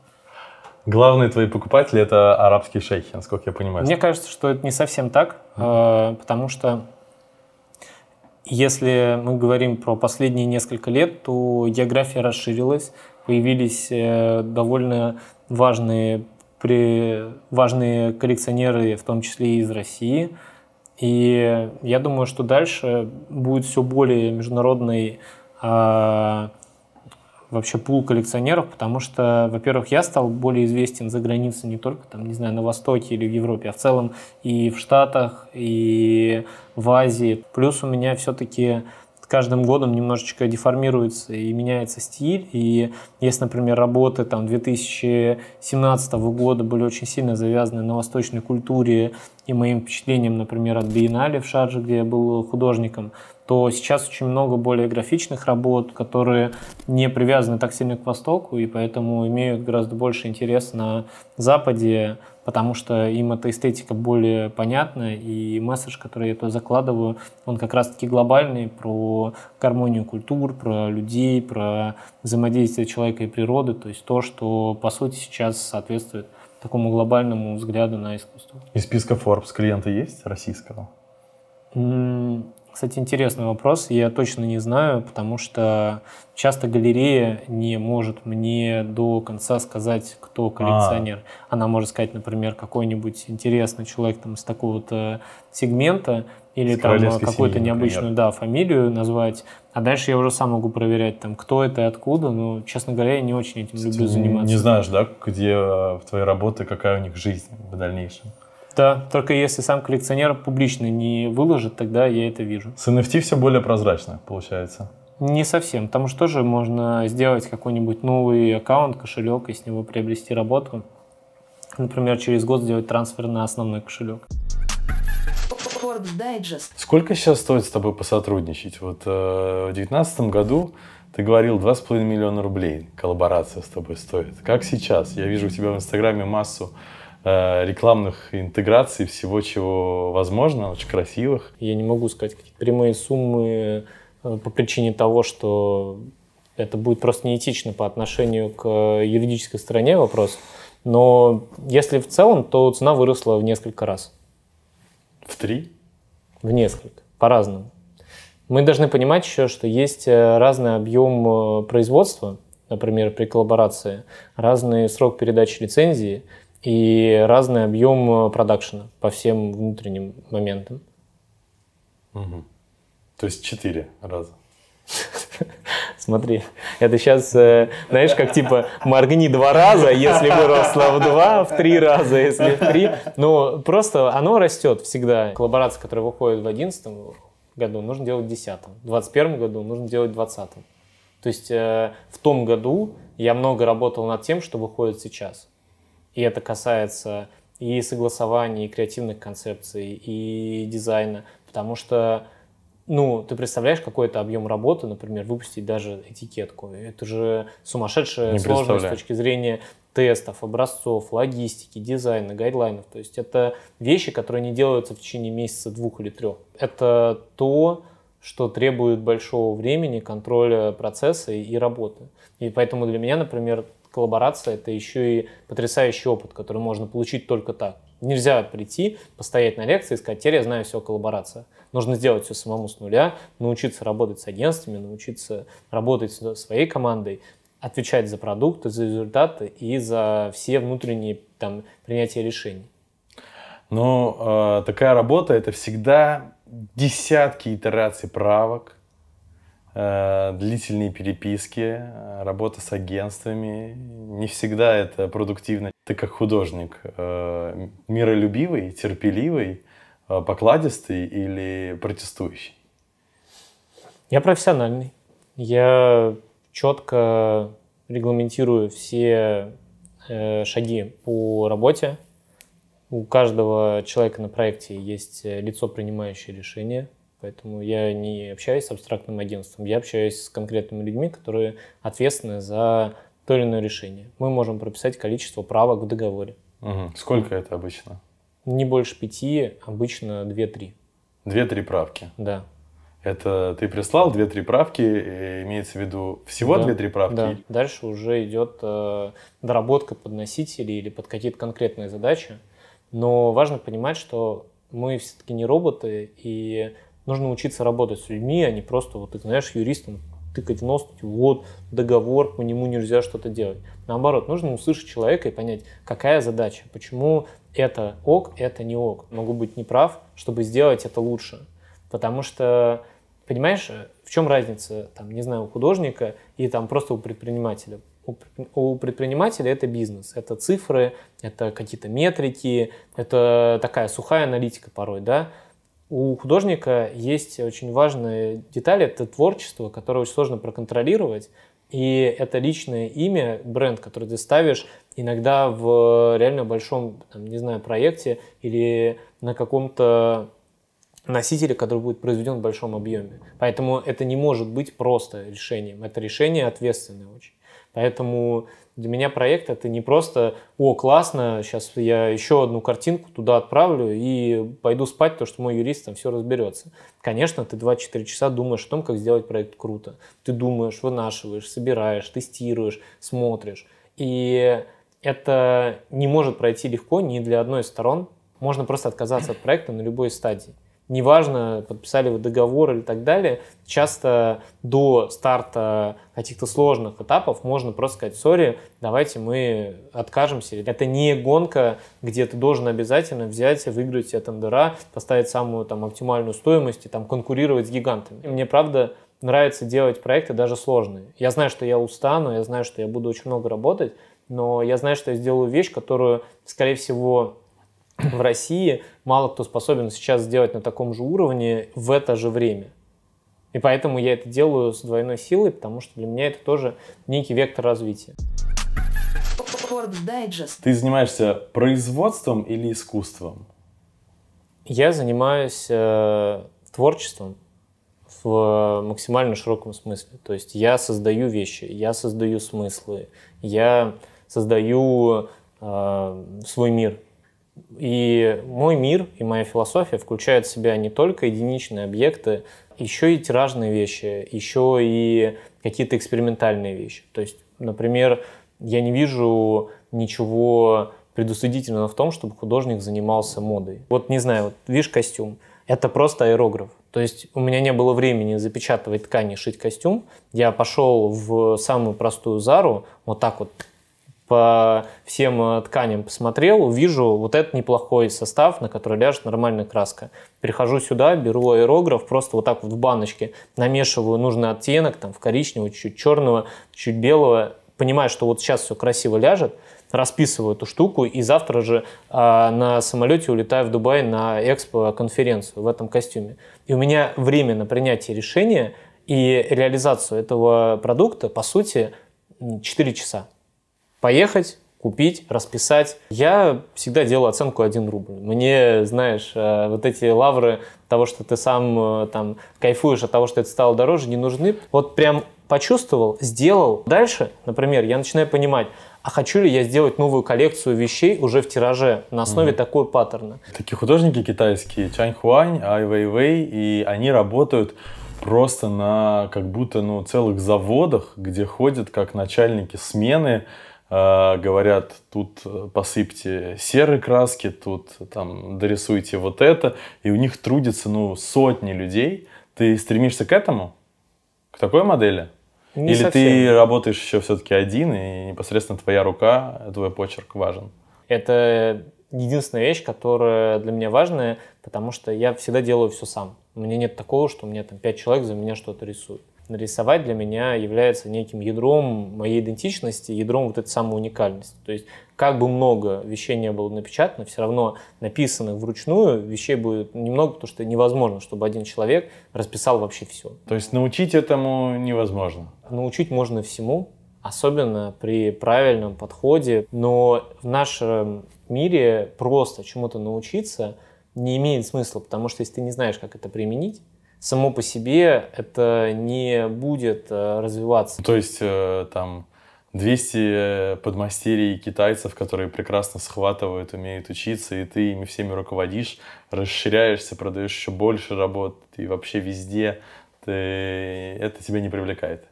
главные твои покупатели это арабские шейхи, насколько я понимаю. Мне кажется, что это не совсем так, mm-hmm. потому что если мы говорим про последние несколько лет, то география расширилась, появились э, довольно важные, при важные коллекционеры, в том числе и из России. И я думаю, что дальше будет все более международный а, вообще пул коллекционеров, потому что, во-первых, я стал более известен за границей не только, там, не знаю, на Востоке или в Европе, а в целом и в Штатах, и в Азии. Плюс у меня все-таки каждым годом немножечко деформируется и меняется стиль. И есть, например, работы там 2017 года были очень сильно завязаны на восточной культуре и моим впечатлением, например, от биеннале в Шарже, где я был художником – то сейчас очень много более графичных работ, которые не привязаны так сильно к Востоку и поэтому имеют гораздо больше интерес на Западе, потому что им эта эстетика более понятна, и месседж, который я туда закладываю, он как раз-таки глобальный, про гармонию культур, про людей, про взаимодействие человека и природы, то есть то, что, по сути, сейчас соответствует такому глобальному взгляду на искусство. Из списка Forbes клиента есть российского? Кстати, интересный вопрос. Я точно не знаю, потому что часто галерея не может мне до конца сказать, кто а. коллекционер. А. Она может сказать, например, какой-нибудь интересный человек там из такого-то сегмента или там а, какую-то необычную да, фамилию назвать. А дальше я уже сам могу проверять, там, кто это и откуда. Но, честно говоря, я не очень этим люблю заниматься. Не знаешь, да, где а, в твоей работе, какая у них жизнь в дальнейшем? Да, только если сам коллекционер публично не выложит, тогда я это вижу. С NFT все более прозрачно, получается. Не совсем, потому что тоже можно сделать какой-нибудь новый аккаунт, кошелек и с него приобрести работу. Например, через год сделать трансфер на основной кошелек. Сколько сейчас стоит с тобой посотрудничать? Вот э, в 2019 году ты говорил, 2,5 миллиона рублей коллаборация с тобой стоит. Как сейчас? Я вижу у тебя в Инстаграме массу Э, рекламных интеграций, всего, чего возможно, очень красивых. Я не могу сказать какие-то прямые суммы э, по причине того, что это будет просто неэтично по отношению к юридической стороне вопрос. Но если в целом, то цена выросла в несколько раз. В три? В несколько. По-разному. Мы должны понимать еще, что есть э, разный объем производства, например, при коллаборации, разный срок передачи лицензии – и разный объем э, продакшена по всем внутренним моментам. Угу. То есть четыре раза. [LAUGHS] Смотри, это сейчас, э, знаешь, как типа моргни два раза, если выросло в два, в три раза, если в три. Ну, просто оно растет всегда. Коллаборация, которая выходит в одиннадцатом году, нужно делать в десятом. В двадцать первом году нужно делать в двадцатом. То есть э, в том году я много работал над тем, что выходит сейчас. И это касается и согласования, и креативных концепций, и дизайна, потому что ну, ты представляешь какой-то объем работы, например, выпустить даже этикетку. Это же сумасшедшая Не сложность с точки зрения тестов, образцов, логистики, дизайна, гайдлайнов. То есть это вещи, которые не делаются в течение месяца, двух или трех. Это то, что требует большого времени, контроля процесса и работы. И поэтому для меня, например, коллаборация — это еще и потрясающий опыт, который можно получить только так. Нельзя прийти, постоять на лекции и сказать, теперь я знаю все о коллаборации. Нужно сделать все самому с нуля, научиться работать с агентствами, научиться работать со своей командой, отвечать за продукты, за результаты и за все внутренние там, принятия решений. Ну, э, такая работа — это всегда десятки итераций правок, Э, длительные переписки, э, работа с агентствами. Не всегда это продуктивно. Ты как художник э, миролюбивый, терпеливый, покладистый или протестующий? Я профессиональный. Я четко регламентирую все шаги по работе. У каждого человека на проекте есть лицо, принимающее решение – Поэтому я не общаюсь с абстрактным агентством, я общаюсь с конкретными людьми, которые ответственны за то или иное решение. Мы можем прописать количество правок в договоре. Угу. Сколько это обычно? Не больше пяти, обычно две-три. Две-три правки? Да. Это ты прислал две-три правки, имеется в виду всего две-три да, правки? Да. Дальше уже идет э, доработка под носители или под какие-то конкретные задачи. Но важно понимать, что мы все-таки не роботы, и Нужно учиться работать с людьми, а не просто, вот ты знаешь, юристом тыкать в нос, типа, вот договор, по нему нельзя что-то делать. Наоборот, нужно услышать человека и понять, какая задача, почему это ок, это не ок. Могу быть неправ, чтобы сделать это лучше. Потому что, понимаешь, в чем разница, там, не знаю, у художника и там просто у предпринимателя? У предпринимателя это бизнес, это цифры, это какие-то метрики, это такая сухая аналитика порой, да, у художника есть очень важная деталь, это творчество, которое очень сложно проконтролировать, и это личное имя, бренд, который ты ставишь иногда в реально большом, там, не знаю, проекте или на каком-то носителе, который будет произведен в большом объеме. Поэтому это не может быть просто решением. Это решение ответственное очень. Поэтому для меня проект это не просто, о, классно, сейчас я еще одну картинку туда отправлю и пойду спать, то что мой юрист там все разберется. Конечно, ты 24 часа думаешь о том, как сделать проект круто. Ты думаешь, вынашиваешь, собираешь, тестируешь, смотришь. И это не может пройти легко ни для одной из сторон. Можно просто отказаться от проекта на любой стадии неважно, подписали вы договор или так далее, часто до старта каких-то сложных этапов можно просто сказать, сори, давайте мы откажемся. Это не гонка, где ты должен обязательно взять, выиграть себе тендера, поставить самую там оптимальную стоимость и там конкурировать с гигантами. И мне правда нравится делать проекты даже сложные. Я знаю, что я устану, я знаю, что я буду очень много работать, но я знаю, что я сделаю вещь, которую, скорее всего, в России мало кто способен сейчас сделать на таком же уровне в это же время. И поэтому я это делаю с двойной силой, потому что для меня это тоже некий вектор развития. Ты занимаешься производством или искусством? Я занимаюсь э, творчеством в максимально широком смысле. То есть я создаю вещи, я создаю смыслы, я создаю э, свой мир, и мой мир и моя философия включают в себя не только единичные объекты, еще и тиражные вещи, еще и какие-то экспериментальные вещи. То есть, например, я не вижу ничего предусудительного в том, чтобы художник занимался модой. Вот не знаю, вот видишь костюм, это просто аэрограф. То есть у меня не было времени запечатывать ткани, шить костюм. Я пошел в самую простую Зару, вот так вот по всем э, тканям посмотрел, увижу вот этот неплохой состав, на который ляжет нормальная краска. Прихожу сюда, беру аэрограф, просто вот так вот в баночке намешиваю нужный оттенок, там в коричневый, чуть черного, чуть белого, понимаю, что вот сейчас все красиво ляжет, расписываю эту штуку, и завтра же э, на самолете улетаю в Дубай на экспо-конференцию в этом костюме. И у меня время на принятие решения и реализацию этого продукта, по сути, 4 часа поехать, купить, расписать. Я всегда делаю оценку 1 рубль. Мне, знаешь, э, вот эти лавры того, что ты сам э, там кайфуешь от того, что это стало дороже, не нужны. Вот прям почувствовал, сделал. Дальше, например, я начинаю понимать, а хочу ли я сделать новую коллекцию вещей уже в тираже на основе угу. такой паттерна. Такие художники китайские, Чань Хуань, Ай Вэй Вэй, и они работают просто на как будто ну, целых заводах, где ходят как начальники смены, а, говорят, тут э, посыпьте серые краски, тут э, там дорисуйте вот это, и у них трудятся ну, сотни людей. Ты стремишься к этому? К такой модели? Не Или совсем. ты работаешь еще все-таки один, и непосредственно твоя рука, твой почерк важен? Это единственная вещь, которая для меня важная, потому что я всегда делаю все сам. У меня нет такого, что у меня там пять человек за меня что-то рисуют нарисовать для меня является неким ядром моей идентичности, ядром вот этой самой уникальности. То есть как бы много вещей не было напечатано, все равно написанных вручную вещей будет немного, потому что невозможно, чтобы один человек расписал вообще все. То есть научить этому невозможно? Научить можно всему, особенно при правильном подходе, но в нашем мире просто чему-то научиться не имеет смысла, потому что если ты не знаешь, как это применить, само по себе это не будет э, развиваться. То есть э, там 200 подмастерий китайцев, которые прекрасно схватывают, умеют учиться, и ты ими всеми руководишь, расширяешься, продаешь еще больше работ, и вообще везде ты... это тебя не привлекает.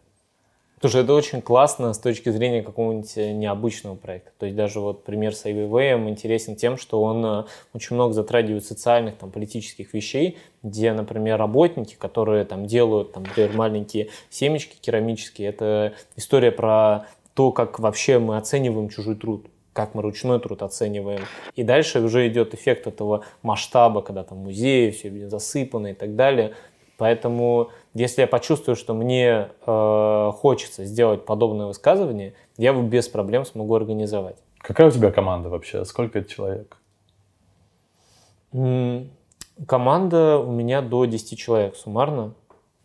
Потому что это очень классно с точки зрения какого-нибудь э, необычного проекта. То есть даже вот пример с IBVM интересен тем, что он э, очень много затрагивает социальных, там, политических вещей, где, например, работники, которые там делают, там, например, маленькие семечки керамические, это история про то, как вообще мы оцениваем чужой труд как мы ручной труд оцениваем. И дальше уже идет эффект этого масштаба, когда там музеи, все засыпано и так далее. Поэтому, если я почувствую, что мне э, хочется сделать подобное высказывание, я его без проблем смогу организовать. Какая у тебя команда вообще? Сколько это человек? Команда у меня до 10 человек суммарно.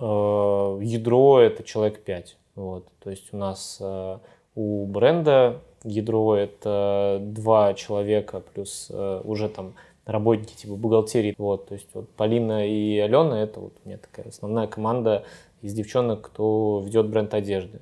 Э, ядро это человек 5. Вот. То есть у нас э, у бренда ядро это два человека плюс э, уже там работники типа бухгалтерии. Вот, то есть вот Полина и Алена — это вот у меня такая основная команда из девчонок, кто ведет бренд одежды.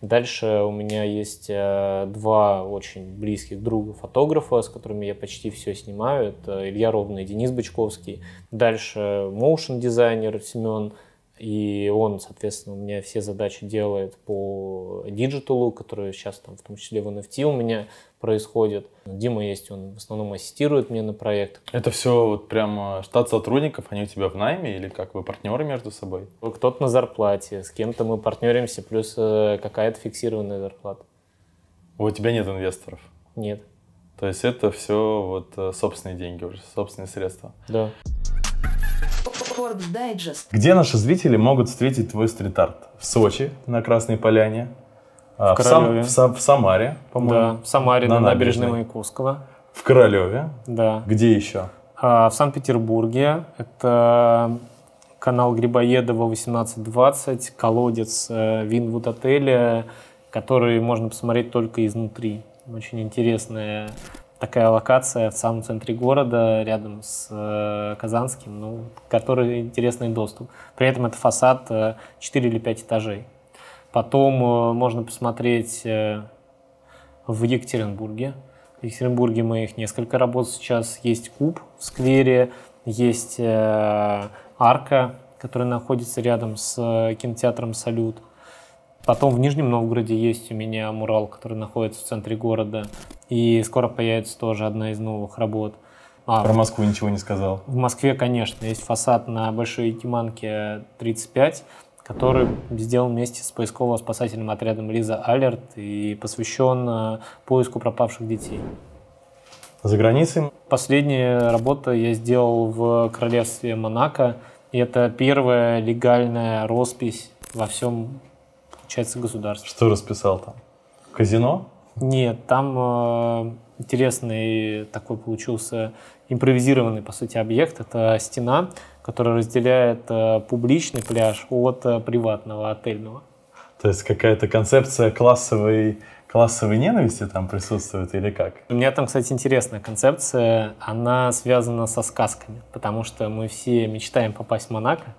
Дальше у меня есть э, два очень близких друга фотографа, с которыми я почти все снимаю. Это Илья Ровный и Денис Бочковский. Дальше моушен дизайнер Семен и он, соответственно, у меня все задачи делает по диджиталу, которые сейчас там в том числе в NFT у меня происходят. Дима есть, он в основном ассистирует мне на проект. Это все вот прям штат сотрудников, они у тебя в найме или как вы партнеры между собой? Ну, кто-то на зарплате, с кем-то мы партнеримся, плюс э, какая-то фиксированная зарплата. А у тебя нет инвесторов? Нет. То есть это все вот э, собственные деньги уже, собственные средства? Да. Спорт Дайджест. Где наши зрители могут встретить твой стрит-арт? В Сочи, на Красной Поляне, в, а, в, Сам, в, Сам, в Самаре, по-моему. Да, в Самаре, на, на набережной Маяковского. В Королеве. Да. Где еще? А, в Санкт-Петербурге. Это канал Грибоедова 1820, колодец э, Винвуд отеля, который можно посмотреть только изнутри. Очень интересная такая локация в самом центре города, рядом с э, Казанским, ну, который интересный доступ. При этом это фасад э, 4 или 5 этажей. Потом э, можно посмотреть э, в Екатеринбурге. В Екатеринбурге мы их несколько работ сейчас. Есть куб в сквере, есть э, арка, которая находится рядом с э, кинотеатром «Салют». Потом в Нижнем Новгороде есть у меня мурал, который находится в центре города. И скоро появится тоже одна из новых работ. А, Про Москву ничего не сказал. В Москве, конечно, есть фасад на Большой Тиманке 35, который сделан вместе с поисково-спасательным отрядом Лиза Алерт и посвящен э, поиску пропавших детей. За границей? Последняя работа я сделал в королевстве Монако. И это первая легальная роспись во всем, получается, государстве. Что расписал там? Казино? Нет, там э, интересный такой получился импровизированный, по сути, объект. Это стена, которая разделяет э, публичный пляж от э, приватного, отельного. То есть какая-то концепция классовой, классовой ненависти там присутствует или как? У меня там, кстати, интересная концепция. Она связана со сказками, потому что мы все мечтаем попасть в Монако.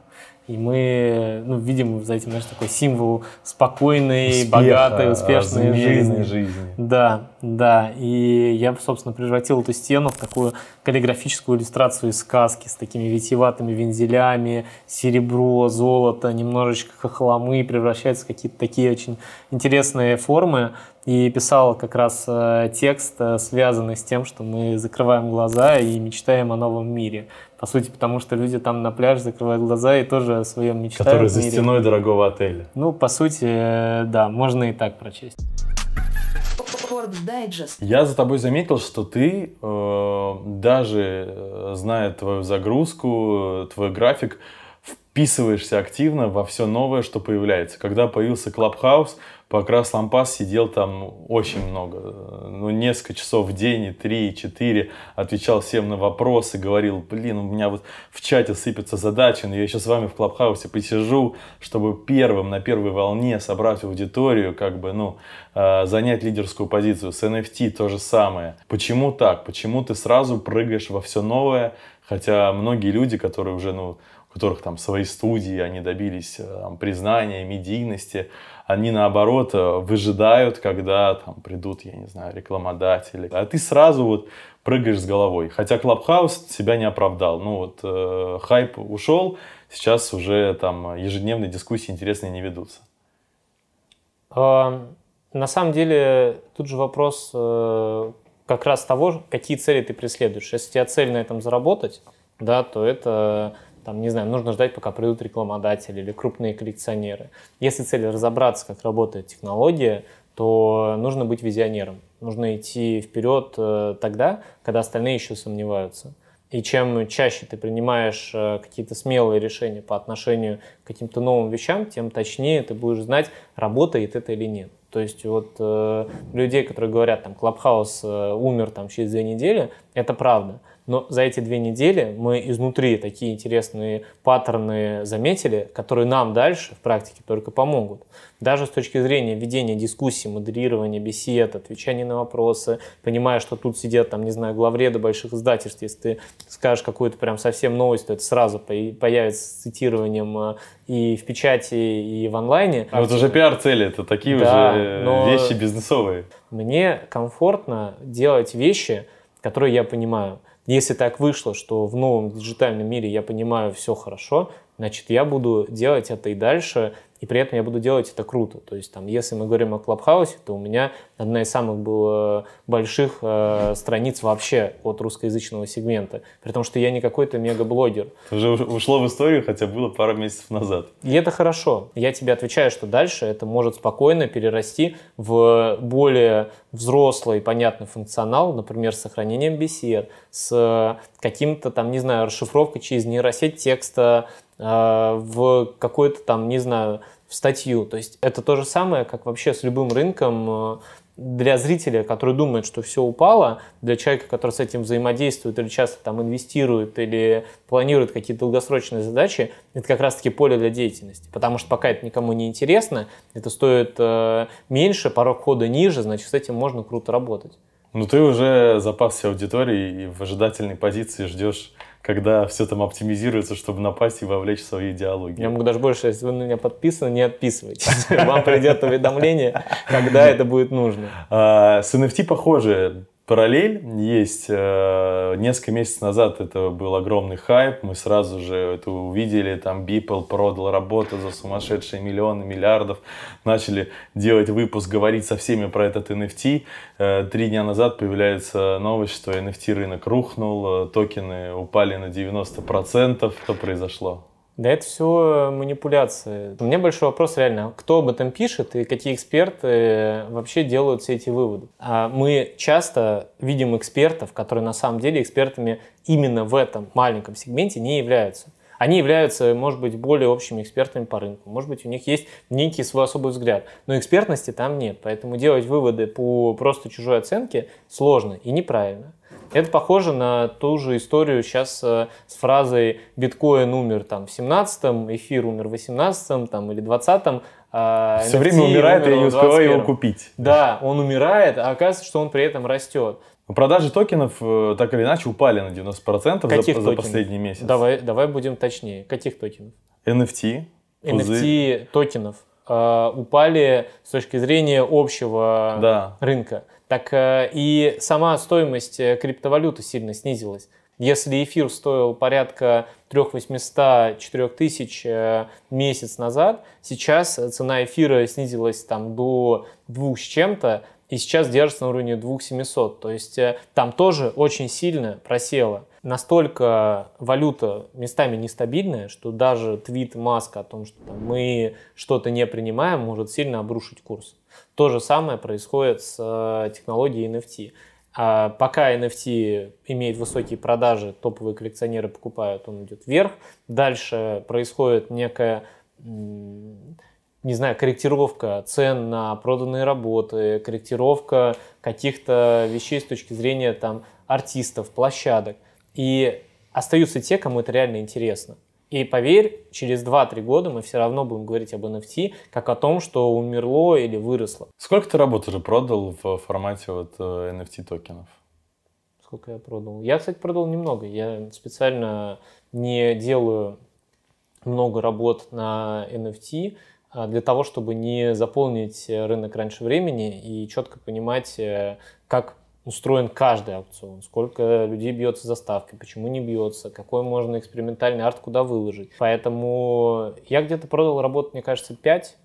И мы ну, видим за этим, знаешь, такой символ спокойной, Успеха, богатой, успешной жизни. жизни. Да, да. И я, собственно, превратил эту стену в такую каллиграфическую иллюстрацию из сказки с такими витиеватыми вензелями, серебро, золото, немножечко хохломы, превращаются в какие-то такие очень интересные формы. И писал как раз э, текст, э, связанный с тем, что мы закрываем глаза и мечтаем о новом мире. По сути, потому что люди там на пляж закрывают глаза и тоже о своем мечтают. Который за стеной дорогого отеля. Ну, по сути, э, да, можно и так прочесть. Я за тобой заметил, что ты, э, даже э, зная твою загрузку, твой график, вписываешься активно во все новое, что появляется. Когда появился Clubhouse Покрас лампас сидел там очень много, ну, несколько часов в день, и три, и четыре, отвечал всем на вопросы, говорил, блин, у меня вот в чате сыпятся задачи, но я еще с вами в Клабхаусе посижу, чтобы первым на первой волне собрать аудиторию, как бы, ну, э, занять лидерскую позицию. С NFT то же самое. Почему так? Почему ты сразу прыгаешь во все новое, хотя многие люди, которые уже, ну, у которых там свои студии, они добились э, там, признания, медийности, они наоборот э, выжидают, когда там придут, я не знаю, рекламодатели. А ты сразу вот прыгаешь с головой. Хотя Клабхаус себя не оправдал. Ну вот э, хайп ушел, сейчас уже там ежедневные дискуссии интересные не ведутся. А, на самом деле тут же вопрос э, как раз того, какие цели ты преследуешь. Если у тебя цель на этом заработать, да, то это там, не знаю, нужно ждать, пока придут рекламодатели или крупные коллекционеры. Если цель разобраться, как работает технология, то нужно быть визионером. Нужно идти вперед э, тогда, когда остальные еще сомневаются. И чем чаще ты принимаешь э, какие-то смелые решения по отношению к каким-то новым вещам, тем точнее ты будешь знать, работает это или нет. То есть вот э, людей, которые говорят, там, Клабхаус э, умер там, через две недели, это правда. Но за эти две недели мы изнутри такие интересные паттерны заметили, которые нам дальше в практике только помогут. Даже с точки зрения ведения дискуссий, модерирования бесед, отвечания на вопросы, понимая, что тут сидят, там, не знаю, главреды больших издательств, если ты скажешь какую-то прям совсем новость, то это сразу появится с цитированием э, и в печати, и в онлайне. А вот уже пиар-цели, это такие да, уже э, но... вещи бизнесовые. Мне комфортно делать вещи, которые я понимаю – если так вышло, что в новом диджитальном мире я понимаю все хорошо, значит, я буду делать это и дальше, и при этом я буду делать это круто. То есть, там, если мы говорим о Клабхаусе, то у меня одна из самых было больших э, страниц вообще от русскоязычного сегмента, при том, что я не какой-то мегаблогер. Уже ушло в историю, хотя было пару месяцев назад. И это хорошо. Я тебе отвечаю, что дальше это может спокойно перерасти в более взрослый, и понятный функционал, например, с сохранением бесед, с каким-то там, не знаю, расшифровкой через нейросеть текста, а, в какую-то там, не знаю, в статью. То есть это то же самое, как вообще с любым рынком а, для зрителя, который думает, что все упало, для человека, который с этим взаимодействует или часто там инвестирует или планирует какие-то долгосрочные задачи, это как раз-таки поле для деятельности. Потому что пока это никому не интересно, это стоит э, меньше, порог хода ниже, значит, с этим можно круто работать. Ну ты уже запасся аудиторией и в ожидательной позиции ждешь когда все там оптимизируется, чтобы напасть и вовлечь в свои диалоги. Я могу даже больше, если вы на меня подписаны, не отписывайтесь. Вам придет уведомление, когда это будет нужно. А, с NFT похоже параллель есть. Э, несколько месяцев назад это был огромный хайп. Мы сразу же это увидели. Там Бипл продал работу за сумасшедшие миллионы, миллиардов. Начали делать выпуск, говорить со всеми про этот NFT. Э, три дня назад появляется новость, что NFT рынок рухнул, э, токены упали на 90%. Что произошло? Да это все э, манипуляции. У меня большой вопрос реально, кто об этом пишет и какие эксперты э, вообще делают все эти выводы. А мы часто видим экспертов, которые на самом деле экспертами именно в этом маленьком сегменте не являются. Они являются, может быть, более общими экспертами по рынку. Может быть, у них есть некий свой особый взгляд. Но экспертности там нет. Поэтому делать выводы по просто чужой оценке сложно и неправильно. Это похоже на ту же историю сейчас э, с фразой «биткоин умер там, в 17-м, эфир умер в 18-м там, или 20-м». А Все NFT время умирает, я не успеваю его купить. Да, он умирает, а оказывается, что он при этом растет. Продажи токенов э, так или иначе упали на 90% Каких за, за последний месяц. Давай, давай будем точнее. Каких токенов? NFT. NFT пузырь. токенов э, упали с точки зрения общего да. рынка так э, и сама стоимость э, криптовалюты сильно снизилась. Если эфир стоил порядка 3800-4 тысяч э, месяц назад, сейчас цена эфира снизилась там до 2 с чем-то, и сейчас держится на уровне 2700. То есть там тоже очень сильно просело настолько валюта местами нестабильная, что даже твит Маска о том, что там, мы что-то не принимаем, может сильно обрушить курс. То же самое происходит с э, технологией NFT. А пока NFT имеет высокие продажи, топовые коллекционеры покупают, он идет вверх. Дальше происходит некая не знаю, корректировка цен на проданные работы, корректировка каких-то вещей с точки зрения там, артистов, площадок. И остаются те, кому это реально интересно. И поверь, через 2-3 года мы все равно будем говорить об NFT, как о том, что умерло или выросло. Сколько ты работ уже продал в формате вот NFT э, токенов? Сколько я продал? Я, кстати, продал немного. Я специально не делаю много работ на NFT а, для того, чтобы не заполнить э, рынок раньше времени и четко понимать, э, как устроен каждый аукцион, сколько людей бьется за ставки, почему не бьется, какой можно экспериментальный арт куда выложить. Поэтому я где-то продал работу, мне кажется, 5,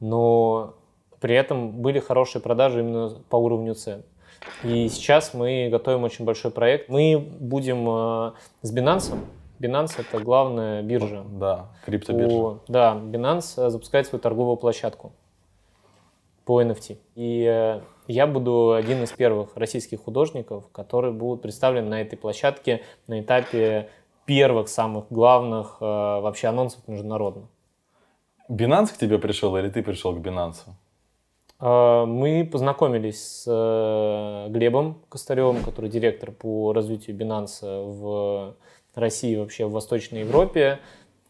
но при этом были хорошие продажи именно по уровню цен. И сейчас мы готовим очень большой проект. Мы будем э, с Binance Binance это главная биржа. Да, криптобиржа. По, да, Binance запускает свою торговую площадку по NFT. И э, я буду один из первых российских художников, которые будут представлены на этой площадке на этапе первых самых главных э, вообще анонсов международных. Binance к тебе пришел или ты пришел к Binance? Э, мы познакомились с э, Глебом Костаревым, который директор по развитию Binance в России, вообще в Восточной Европе.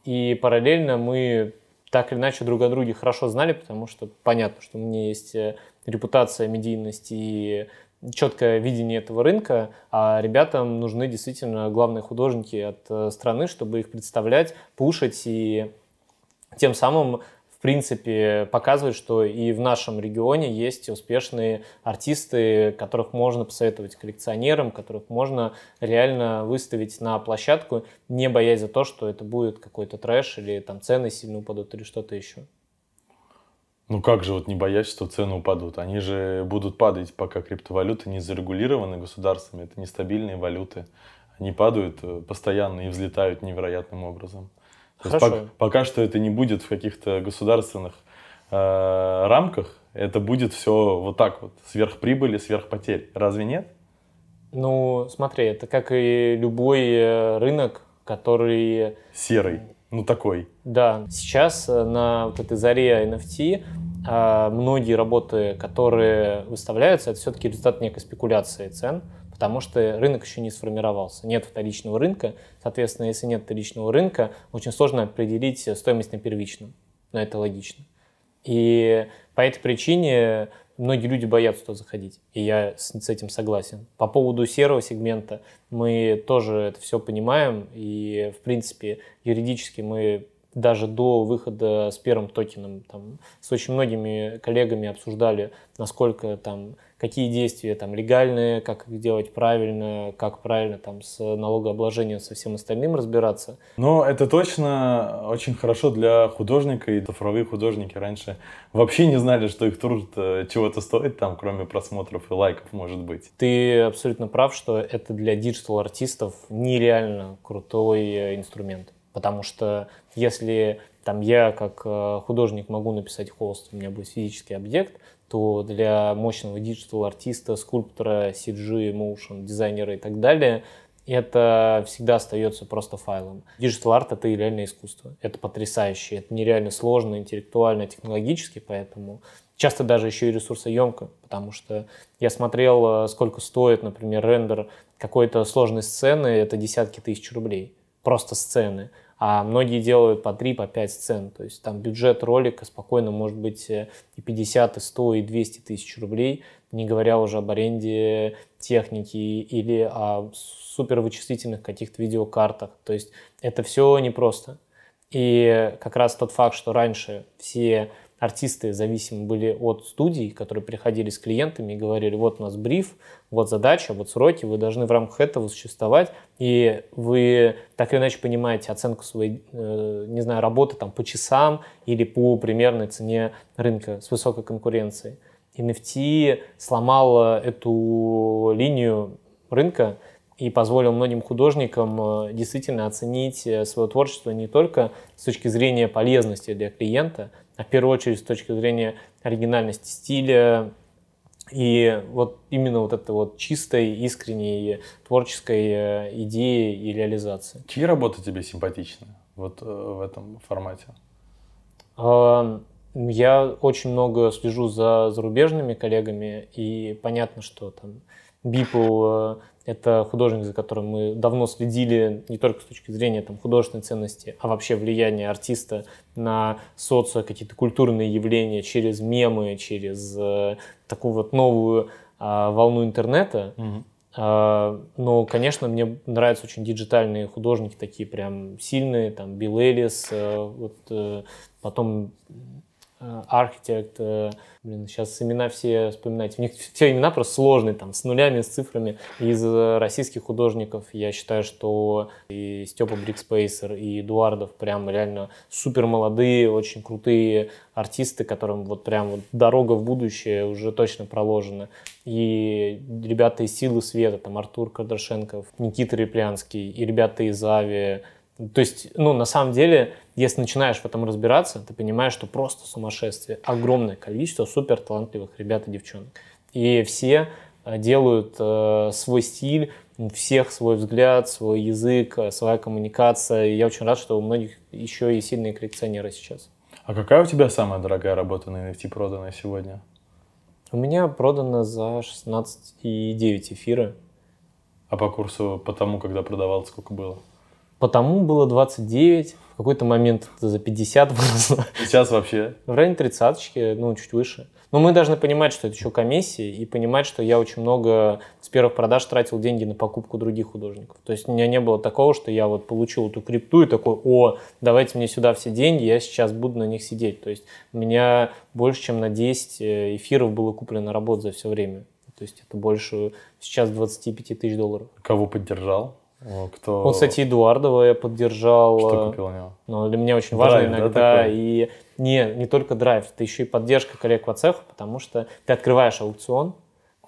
И параллельно мы так или иначе друг о друге хорошо знали, потому что понятно, что у меня есть э, репутация, медийность и четкое видение этого рынка, а ребятам нужны действительно главные художники от э, страны, чтобы их представлять, пушить и тем самым в принципе, показывать, что и в нашем регионе есть успешные артисты, которых можно посоветовать коллекционерам, которых можно реально выставить на площадку, не боясь за то, что это будет какой-то трэш или там цены сильно упадут или что-то еще. Ну как же, вот не боясь, что цены упадут? Они же будут падать, пока криптовалюты не зарегулированы государствами. Это нестабильные валюты. Они падают э, постоянно и взлетают невероятным образом. Хорошо. Есть, пока, пока что это не будет в каких-то государственных э, рамках, это будет все вот так вот, сверхприбыли, сверхпотерь. Разве нет? Ну, смотри, это как и любой э, рынок, который... Серый ну такой. Да, сейчас э, на вот этой заре NFT э, многие работы, которые выставляются, это все-таки результат некой спекуляции цен, потому что рынок еще не сформировался. Нет вторичного рынка, соответственно, если нет вторичного рынка, очень сложно определить э, стоимость на первичном, но это логично. И по этой причине многие люди боятся туда заходить, и я с, с этим согласен. По поводу серого сегмента мы тоже это все понимаем, и, в принципе, юридически мы даже до выхода с первым токеном там, с очень многими коллегами обсуждали, насколько там какие действия там легальные, как их делать правильно, как правильно там с налогообложением, со всем остальным разбираться. Но это точно очень хорошо для художника, и цифровые художники раньше вообще не знали, что их труд э, чего-то стоит, там, кроме просмотров и лайков, может быть. Ты абсолютно прав, что это для диджитал-артистов нереально крутой э, инструмент. Потому что если там я как э, художник могу написать холст, у меня будет физический объект, то для мощного диджитал-артиста, скульптора, CG, motion, дизайнера и так далее это всегда остается просто файлом. Digital арт это и реальное искусство. Это потрясающе, это нереально сложно, интеллектуально, технологически, поэтому часто даже еще и ресурсоемко, потому что я смотрел, э, сколько стоит, например, рендер какой-то сложной сцены, это десятки тысяч рублей. Просто сцены а многие делают по 3, по 5 сцен. То есть там бюджет ролика спокойно может быть э, и 50, и 100, и 200 тысяч рублей, не говоря уже об аренде техники или о супервычислительных каких-то видеокартах. То есть это все непросто. И как раз тот факт, что раньше все артисты зависимы были от студий, которые приходили с клиентами и говорили, вот у нас бриф, вот задача, вот сроки, вы должны в рамках этого существовать, и вы так или иначе понимаете оценку своей, э, не знаю, работы там по часам или по примерной цене рынка с высокой конкуренцией. NFT сломал эту линию рынка, и позволил многим художникам э, действительно оценить э, свое творчество не только с точки зрения полезности для клиента, а в первую очередь с точки зрения оригинальности стиля, и вот именно вот этой вот чистой, искренней творческой э, идеи и реализации. Чьи работы тебе симпатичны вот э, в этом формате? Я очень много слежу за зарубежными коллегами, и понятно, что там Бипл это художник, за которым мы давно следили не только с точки зрения там, художественной ценности, а вообще влияния артиста на социо, какие-то культурные явления через мемы, через э, такую вот новую э, волну интернета. Угу. Э, но, конечно, мне нравятся очень диджитальные художники, такие прям сильные, там Билл Элис, э, вот, э, потом Э, архитект, э, блин, сейчас имена все вспоминать. У них все имена просто сложные, там, с нулями, с цифрами. Из э, российских художников я считаю, что и Степа Брикспейсер, и Эдуардов прям реально супер молодые, очень крутые артисты, которым вот прям вот дорога в будущее уже точно проложена. И ребята из «Силы света», там Артур Кадрашенков, Никита Реплянский, и ребята из «Авиа», то есть, ну, на самом деле, если начинаешь в этом разбираться, ты понимаешь, что просто сумасшествие. Огромное количество супер талантливых ребят и девчонок. И все э, делают э, свой стиль, у всех свой взгляд, свой язык, э, своя коммуникация. И я очень рад, что у многих еще и сильные коллекционеры сейчас. А какая у тебя самая дорогая работа на NFT проданная сегодня? У меня продано за 16,9 эфира. А по курсу, по тому, когда продавал, сколько было? Потому было 29, в какой-то момент за 50 было. Сейчас вообще? В районе 30 ну, чуть выше. Но мы должны понимать, что это еще комиссии, и понимать, что я очень много с первых продаж тратил деньги на покупку других художников. То есть у меня не было такого, что я вот получил эту крипту и такой, о, давайте мне сюда все деньги, я сейчас буду на них сидеть. То есть у меня больше, чем на 10 э, эфиров было куплено работ за все время. То есть это больше сейчас 25 тысяч долларов. Кого поддержал? Кто... Вот, кстати, Эдуардова я поддержал. Что э, купил у него? Ну, для меня очень драйв, важно иногда. Да, и не, не только драйв, это еще и поддержка коллег в цеху, потому что ты открываешь аукцион,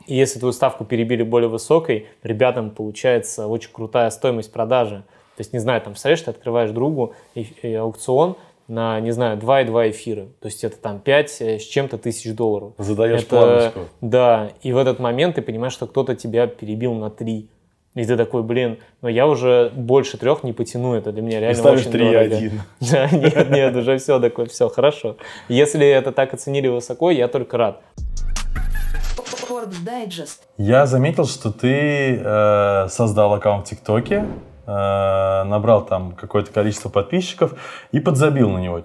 и если твою ставку перебили более высокой, ребятам получается очень крутая стоимость продажи. То есть, не знаю, там, представляешь, ты открываешь другу и, и аукцион, на, не знаю, 2,2 эфира. То есть это там 5 э, с чем-то тысяч долларов. Задаешь это, планочку. Да, и в этот момент ты понимаешь, что кто-то тебя перебил на 3. И ты такой, блин, но ну я уже больше трех не потяну, это для меня реально и ставишь очень 3 дорого. один. [LAUGHS] Да, нет, нет, уже все такое, все, хорошо. Если это так оценили высоко, я только рад. Я заметил, что ты э, создал аккаунт в ТикТоке, э, набрал там какое-то количество подписчиков и подзабил на него.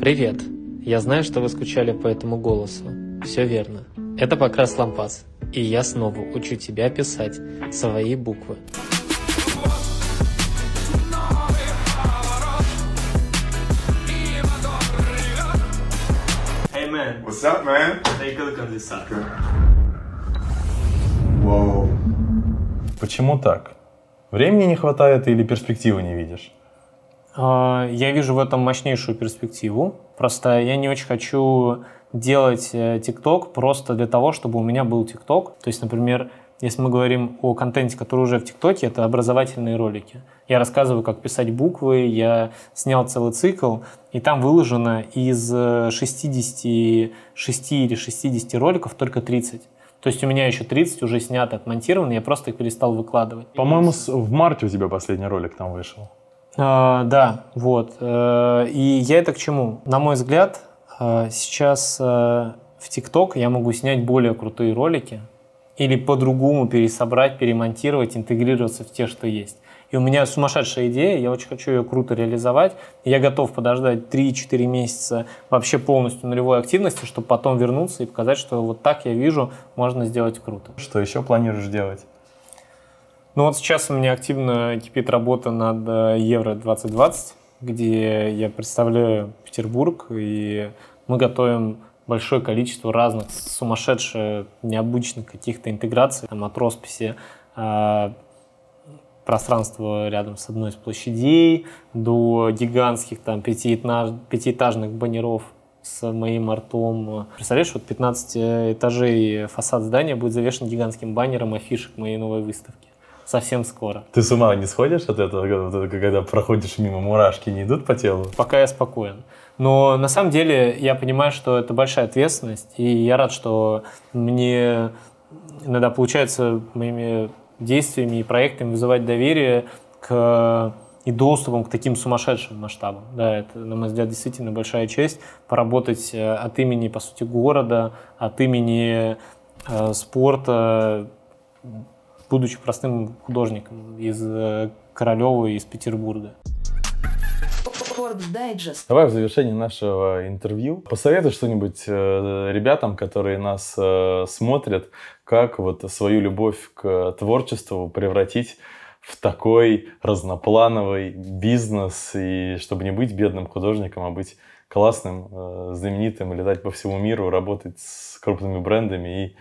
Привет. Я знаю, что вы скучали по этому голосу. Все верно. Это Покрас Лампас, и я снова учу тебя писать свои буквы. Hey man. What's up, man? Take a look on this side. Почему так? Времени не хватает или перспективы не видишь? А, я вижу в этом мощнейшую перспективу. Просто я не очень хочу делать э, TikTok просто для того, чтобы у меня был TikTok. То есть, например, если мы говорим о контенте, который уже в ТикТоке, это образовательные ролики. Я рассказываю, как писать буквы, я снял целый цикл, и там выложено из 66 э, или 60 роликов только 30. То есть у меня еще 30 уже снято, отмонтировано, я просто их перестал выкладывать. По-моему, в марте у тебя последний ролик там вышел. А, да, вот. Э, и я это к чему? На мой взгляд, а сейчас э, в ТикТок я могу снять более крутые ролики или по-другому пересобрать, перемонтировать, интегрироваться в те, что есть. И у меня сумасшедшая идея, я очень хочу ее круто реализовать. Я готов подождать 3-4 месяца вообще полностью нулевой активности, чтобы потом вернуться и показать, что вот так я вижу, можно сделать круто. Что еще планируешь делать? Ну вот сейчас у меня активно кипит работа над э, Евро 2020 где я представляю Петербург, и мы готовим большое количество разных сумасшедших, необычных каких-то интеграций, там, от росписи э, пространства рядом с одной из площадей до гигантских там пятиэтаж, пятиэтажных баннеров с моим артом. Представляешь, вот 15 э, этажей фасад здания будет завешен гигантским баннером афишек моей новой выставки совсем скоро. Ты с ума не сходишь от этого, когда проходишь мимо, мурашки не идут по телу? Пока я спокоен. Но на самом деле я понимаю, что это большая ответственность, и я рад, что мне иногда получается моими действиями и проектами вызывать доверие к и доступом к таким сумасшедшим масштабам. Да, это, на мой взгляд, действительно большая честь поработать э, от имени, по сути, города, от имени э, спорта, будучи простым художником из э, Королева, из Петербурга. Давай в завершении нашего интервью посоветуй что-нибудь э, ребятам, которые нас э, смотрят, как вот свою любовь к творчеству превратить в такой разноплановый бизнес, и чтобы не быть бедным художником, а быть классным, знаменитым, летать по всему миру, работать с крупными брендами и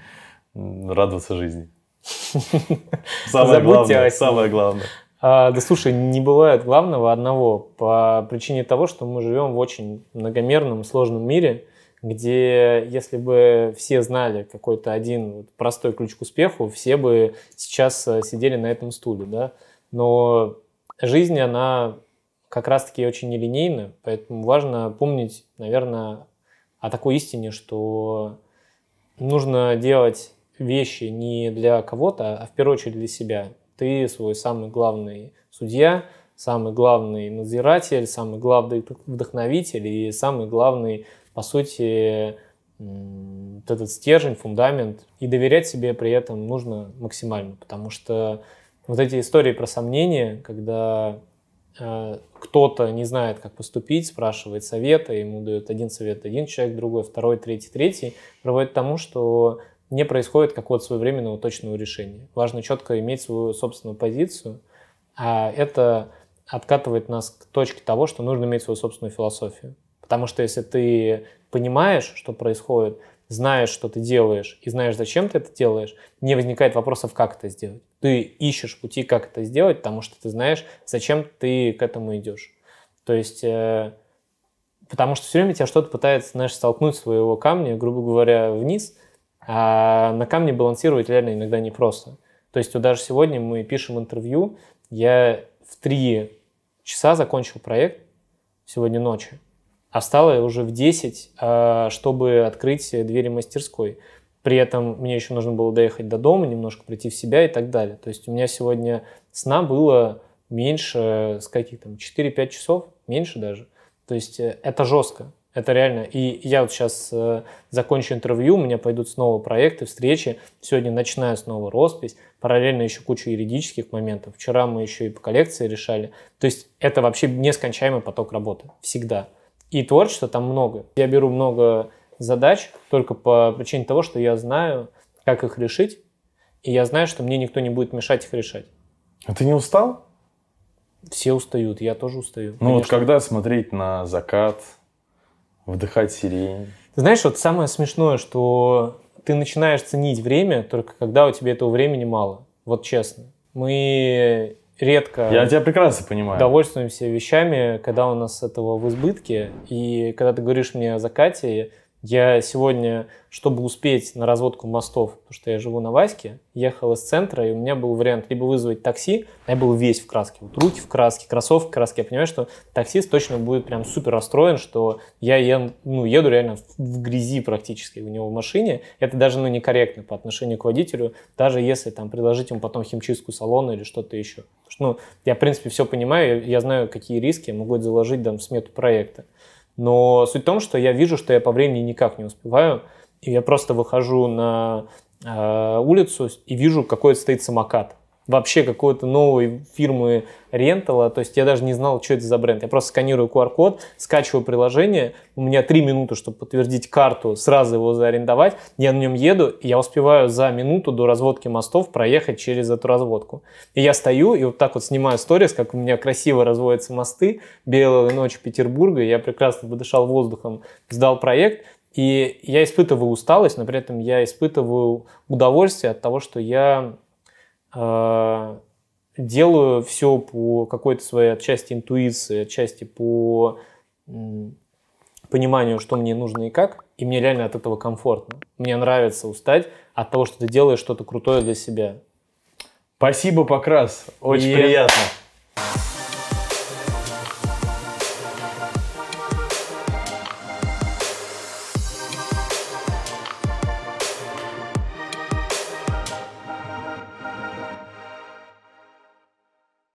радоваться жизни. [LAUGHS] Самое главное, самое главное. да слушай, не бывает главного одного по причине того, что мы живем в очень многомерном, сложном мире, где если бы все знали какой-то один простой ключ к успеху, все бы сейчас э, сидели на этом стуле, да. Но жизнь, она как раз-таки очень нелинейна, поэтому важно помнить, наверное, о такой истине, что нужно делать вещи не для кого-то, а в первую очередь для себя. Ты свой самый главный судья, самый главный надзиратель, самый главный вдохновитель и самый главный, по сути, вот этот стержень, фундамент. И доверять себе при этом нужно максимально, потому что вот эти истории про сомнения, когда э, кто-то не знает, как поступить, спрашивает совета, ему дают один совет один человек, другой, второй, третий, третий, приводит к тому, что не происходит какого-то своевременного точного решения. Важно четко иметь свою собственную позицию, а это откатывает нас к точке того, что нужно иметь свою собственную философию. Потому что если ты понимаешь, что происходит, знаешь, что ты делаешь, и знаешь, зачем ты это делаешь, не возникает вопросов, как это сделать. Ты ищешь пути, как это сделать, потому что ты знаешь, зачем ты к этому идешь. То есть, э, потому что все время тебя что-то пытается, знаешь, столкнуть своего камня, грубо говоря, вниз – а на камне балансировать реально иногда непросто. То есть вот даже сегодня мы пишем интервью, я в три часа закончил проект сегодня ночью, а встала я уже в 10, а, чтобы открыть двери мастерской. При этом мне еще нужно было доехать до дома, немножко прийти в себя и так далее. То есть у меня сегодня сна было меньше, с каких там, 4-5 часов, меньше даже. То есть э, это жестко. Это реально. И я вот сейчас э, закончу интервью, у меня пойдут снова проекты, встречи. Сегодня ночная снова роспись, параллельно еще кучу юридических моментов. Вчера мы еще и по коллекции решали. То есть это вообще нескончаемый поток работы. Всегда. И творчества там много. Я беру много задач только по причине того, что я знаю, как их решить, и я знаю, что мне никто не будет мешать их решать. А ты не устал? Все устают, я тоже устаю. Ну конечно. вот когда смотреть на закат, Вдыхать сирень. Ты знаешь, вот самое смешное, что ты начинаешь ценить время только когда у тебя этого времени мало. Вот честно. Мы редко... Я тебя прекрасно понимаю. Довольствуемся вещами, когда у нас этого в избытке. И когда ты говоришь мне о закате, я сегодня, чтобы успеть на разводку мостов, потому что я живу на Ваське, ехал из центра, и у меня был вариант либо вызвать такси, я был весь в краске, вот руки в краске, кроссовки в краске. Я понимаю, что таксист точно будет прям супер расстроен, что я еду, ну, еду реально в грязи практически у него в машине. Это даже ну, некорректно по отношению к водителю, даже если там предложить ему потом химчистку салона или что-то еще. Потому что, ну, я, в принципе, все понимаю, я, знаю, какие риски я могу заложить там, в смету проекта. Но суть в том, что я вижу, что я по времени никак не успеваю, и я просто выхожу на э, улицу и вижу, какой стоит самокат вообще какой-то новой фирмы рентала. То есть я даже не знал, что это за бренд. Я просто сканирую QR-код, скачиваю приложение. У меня три минуты, чтобы подтвердить карту, сразу его заарендовать. Я на нем еду, и я успеваю за минуту до разводки мостов проехать через эту разводку. И я стою и вот так вот снимаю сторис, как у меня красиво разводятся мосты. Белая ночь Петербурга. Я прекрасно подышал воздухом, сдал проект. И я испытываю усталость, но при этом я испытываю удовольствие от того, что я Э, делаю все по какой-то своей отчасти интуиции, отчасти по пониманию, что мне нужно и как, и мне реально от этого комфортно. Мне нравится устать от того, что ты делаешь что-то крутое для себя. Спасибо, Покрас. Очень и... приятно.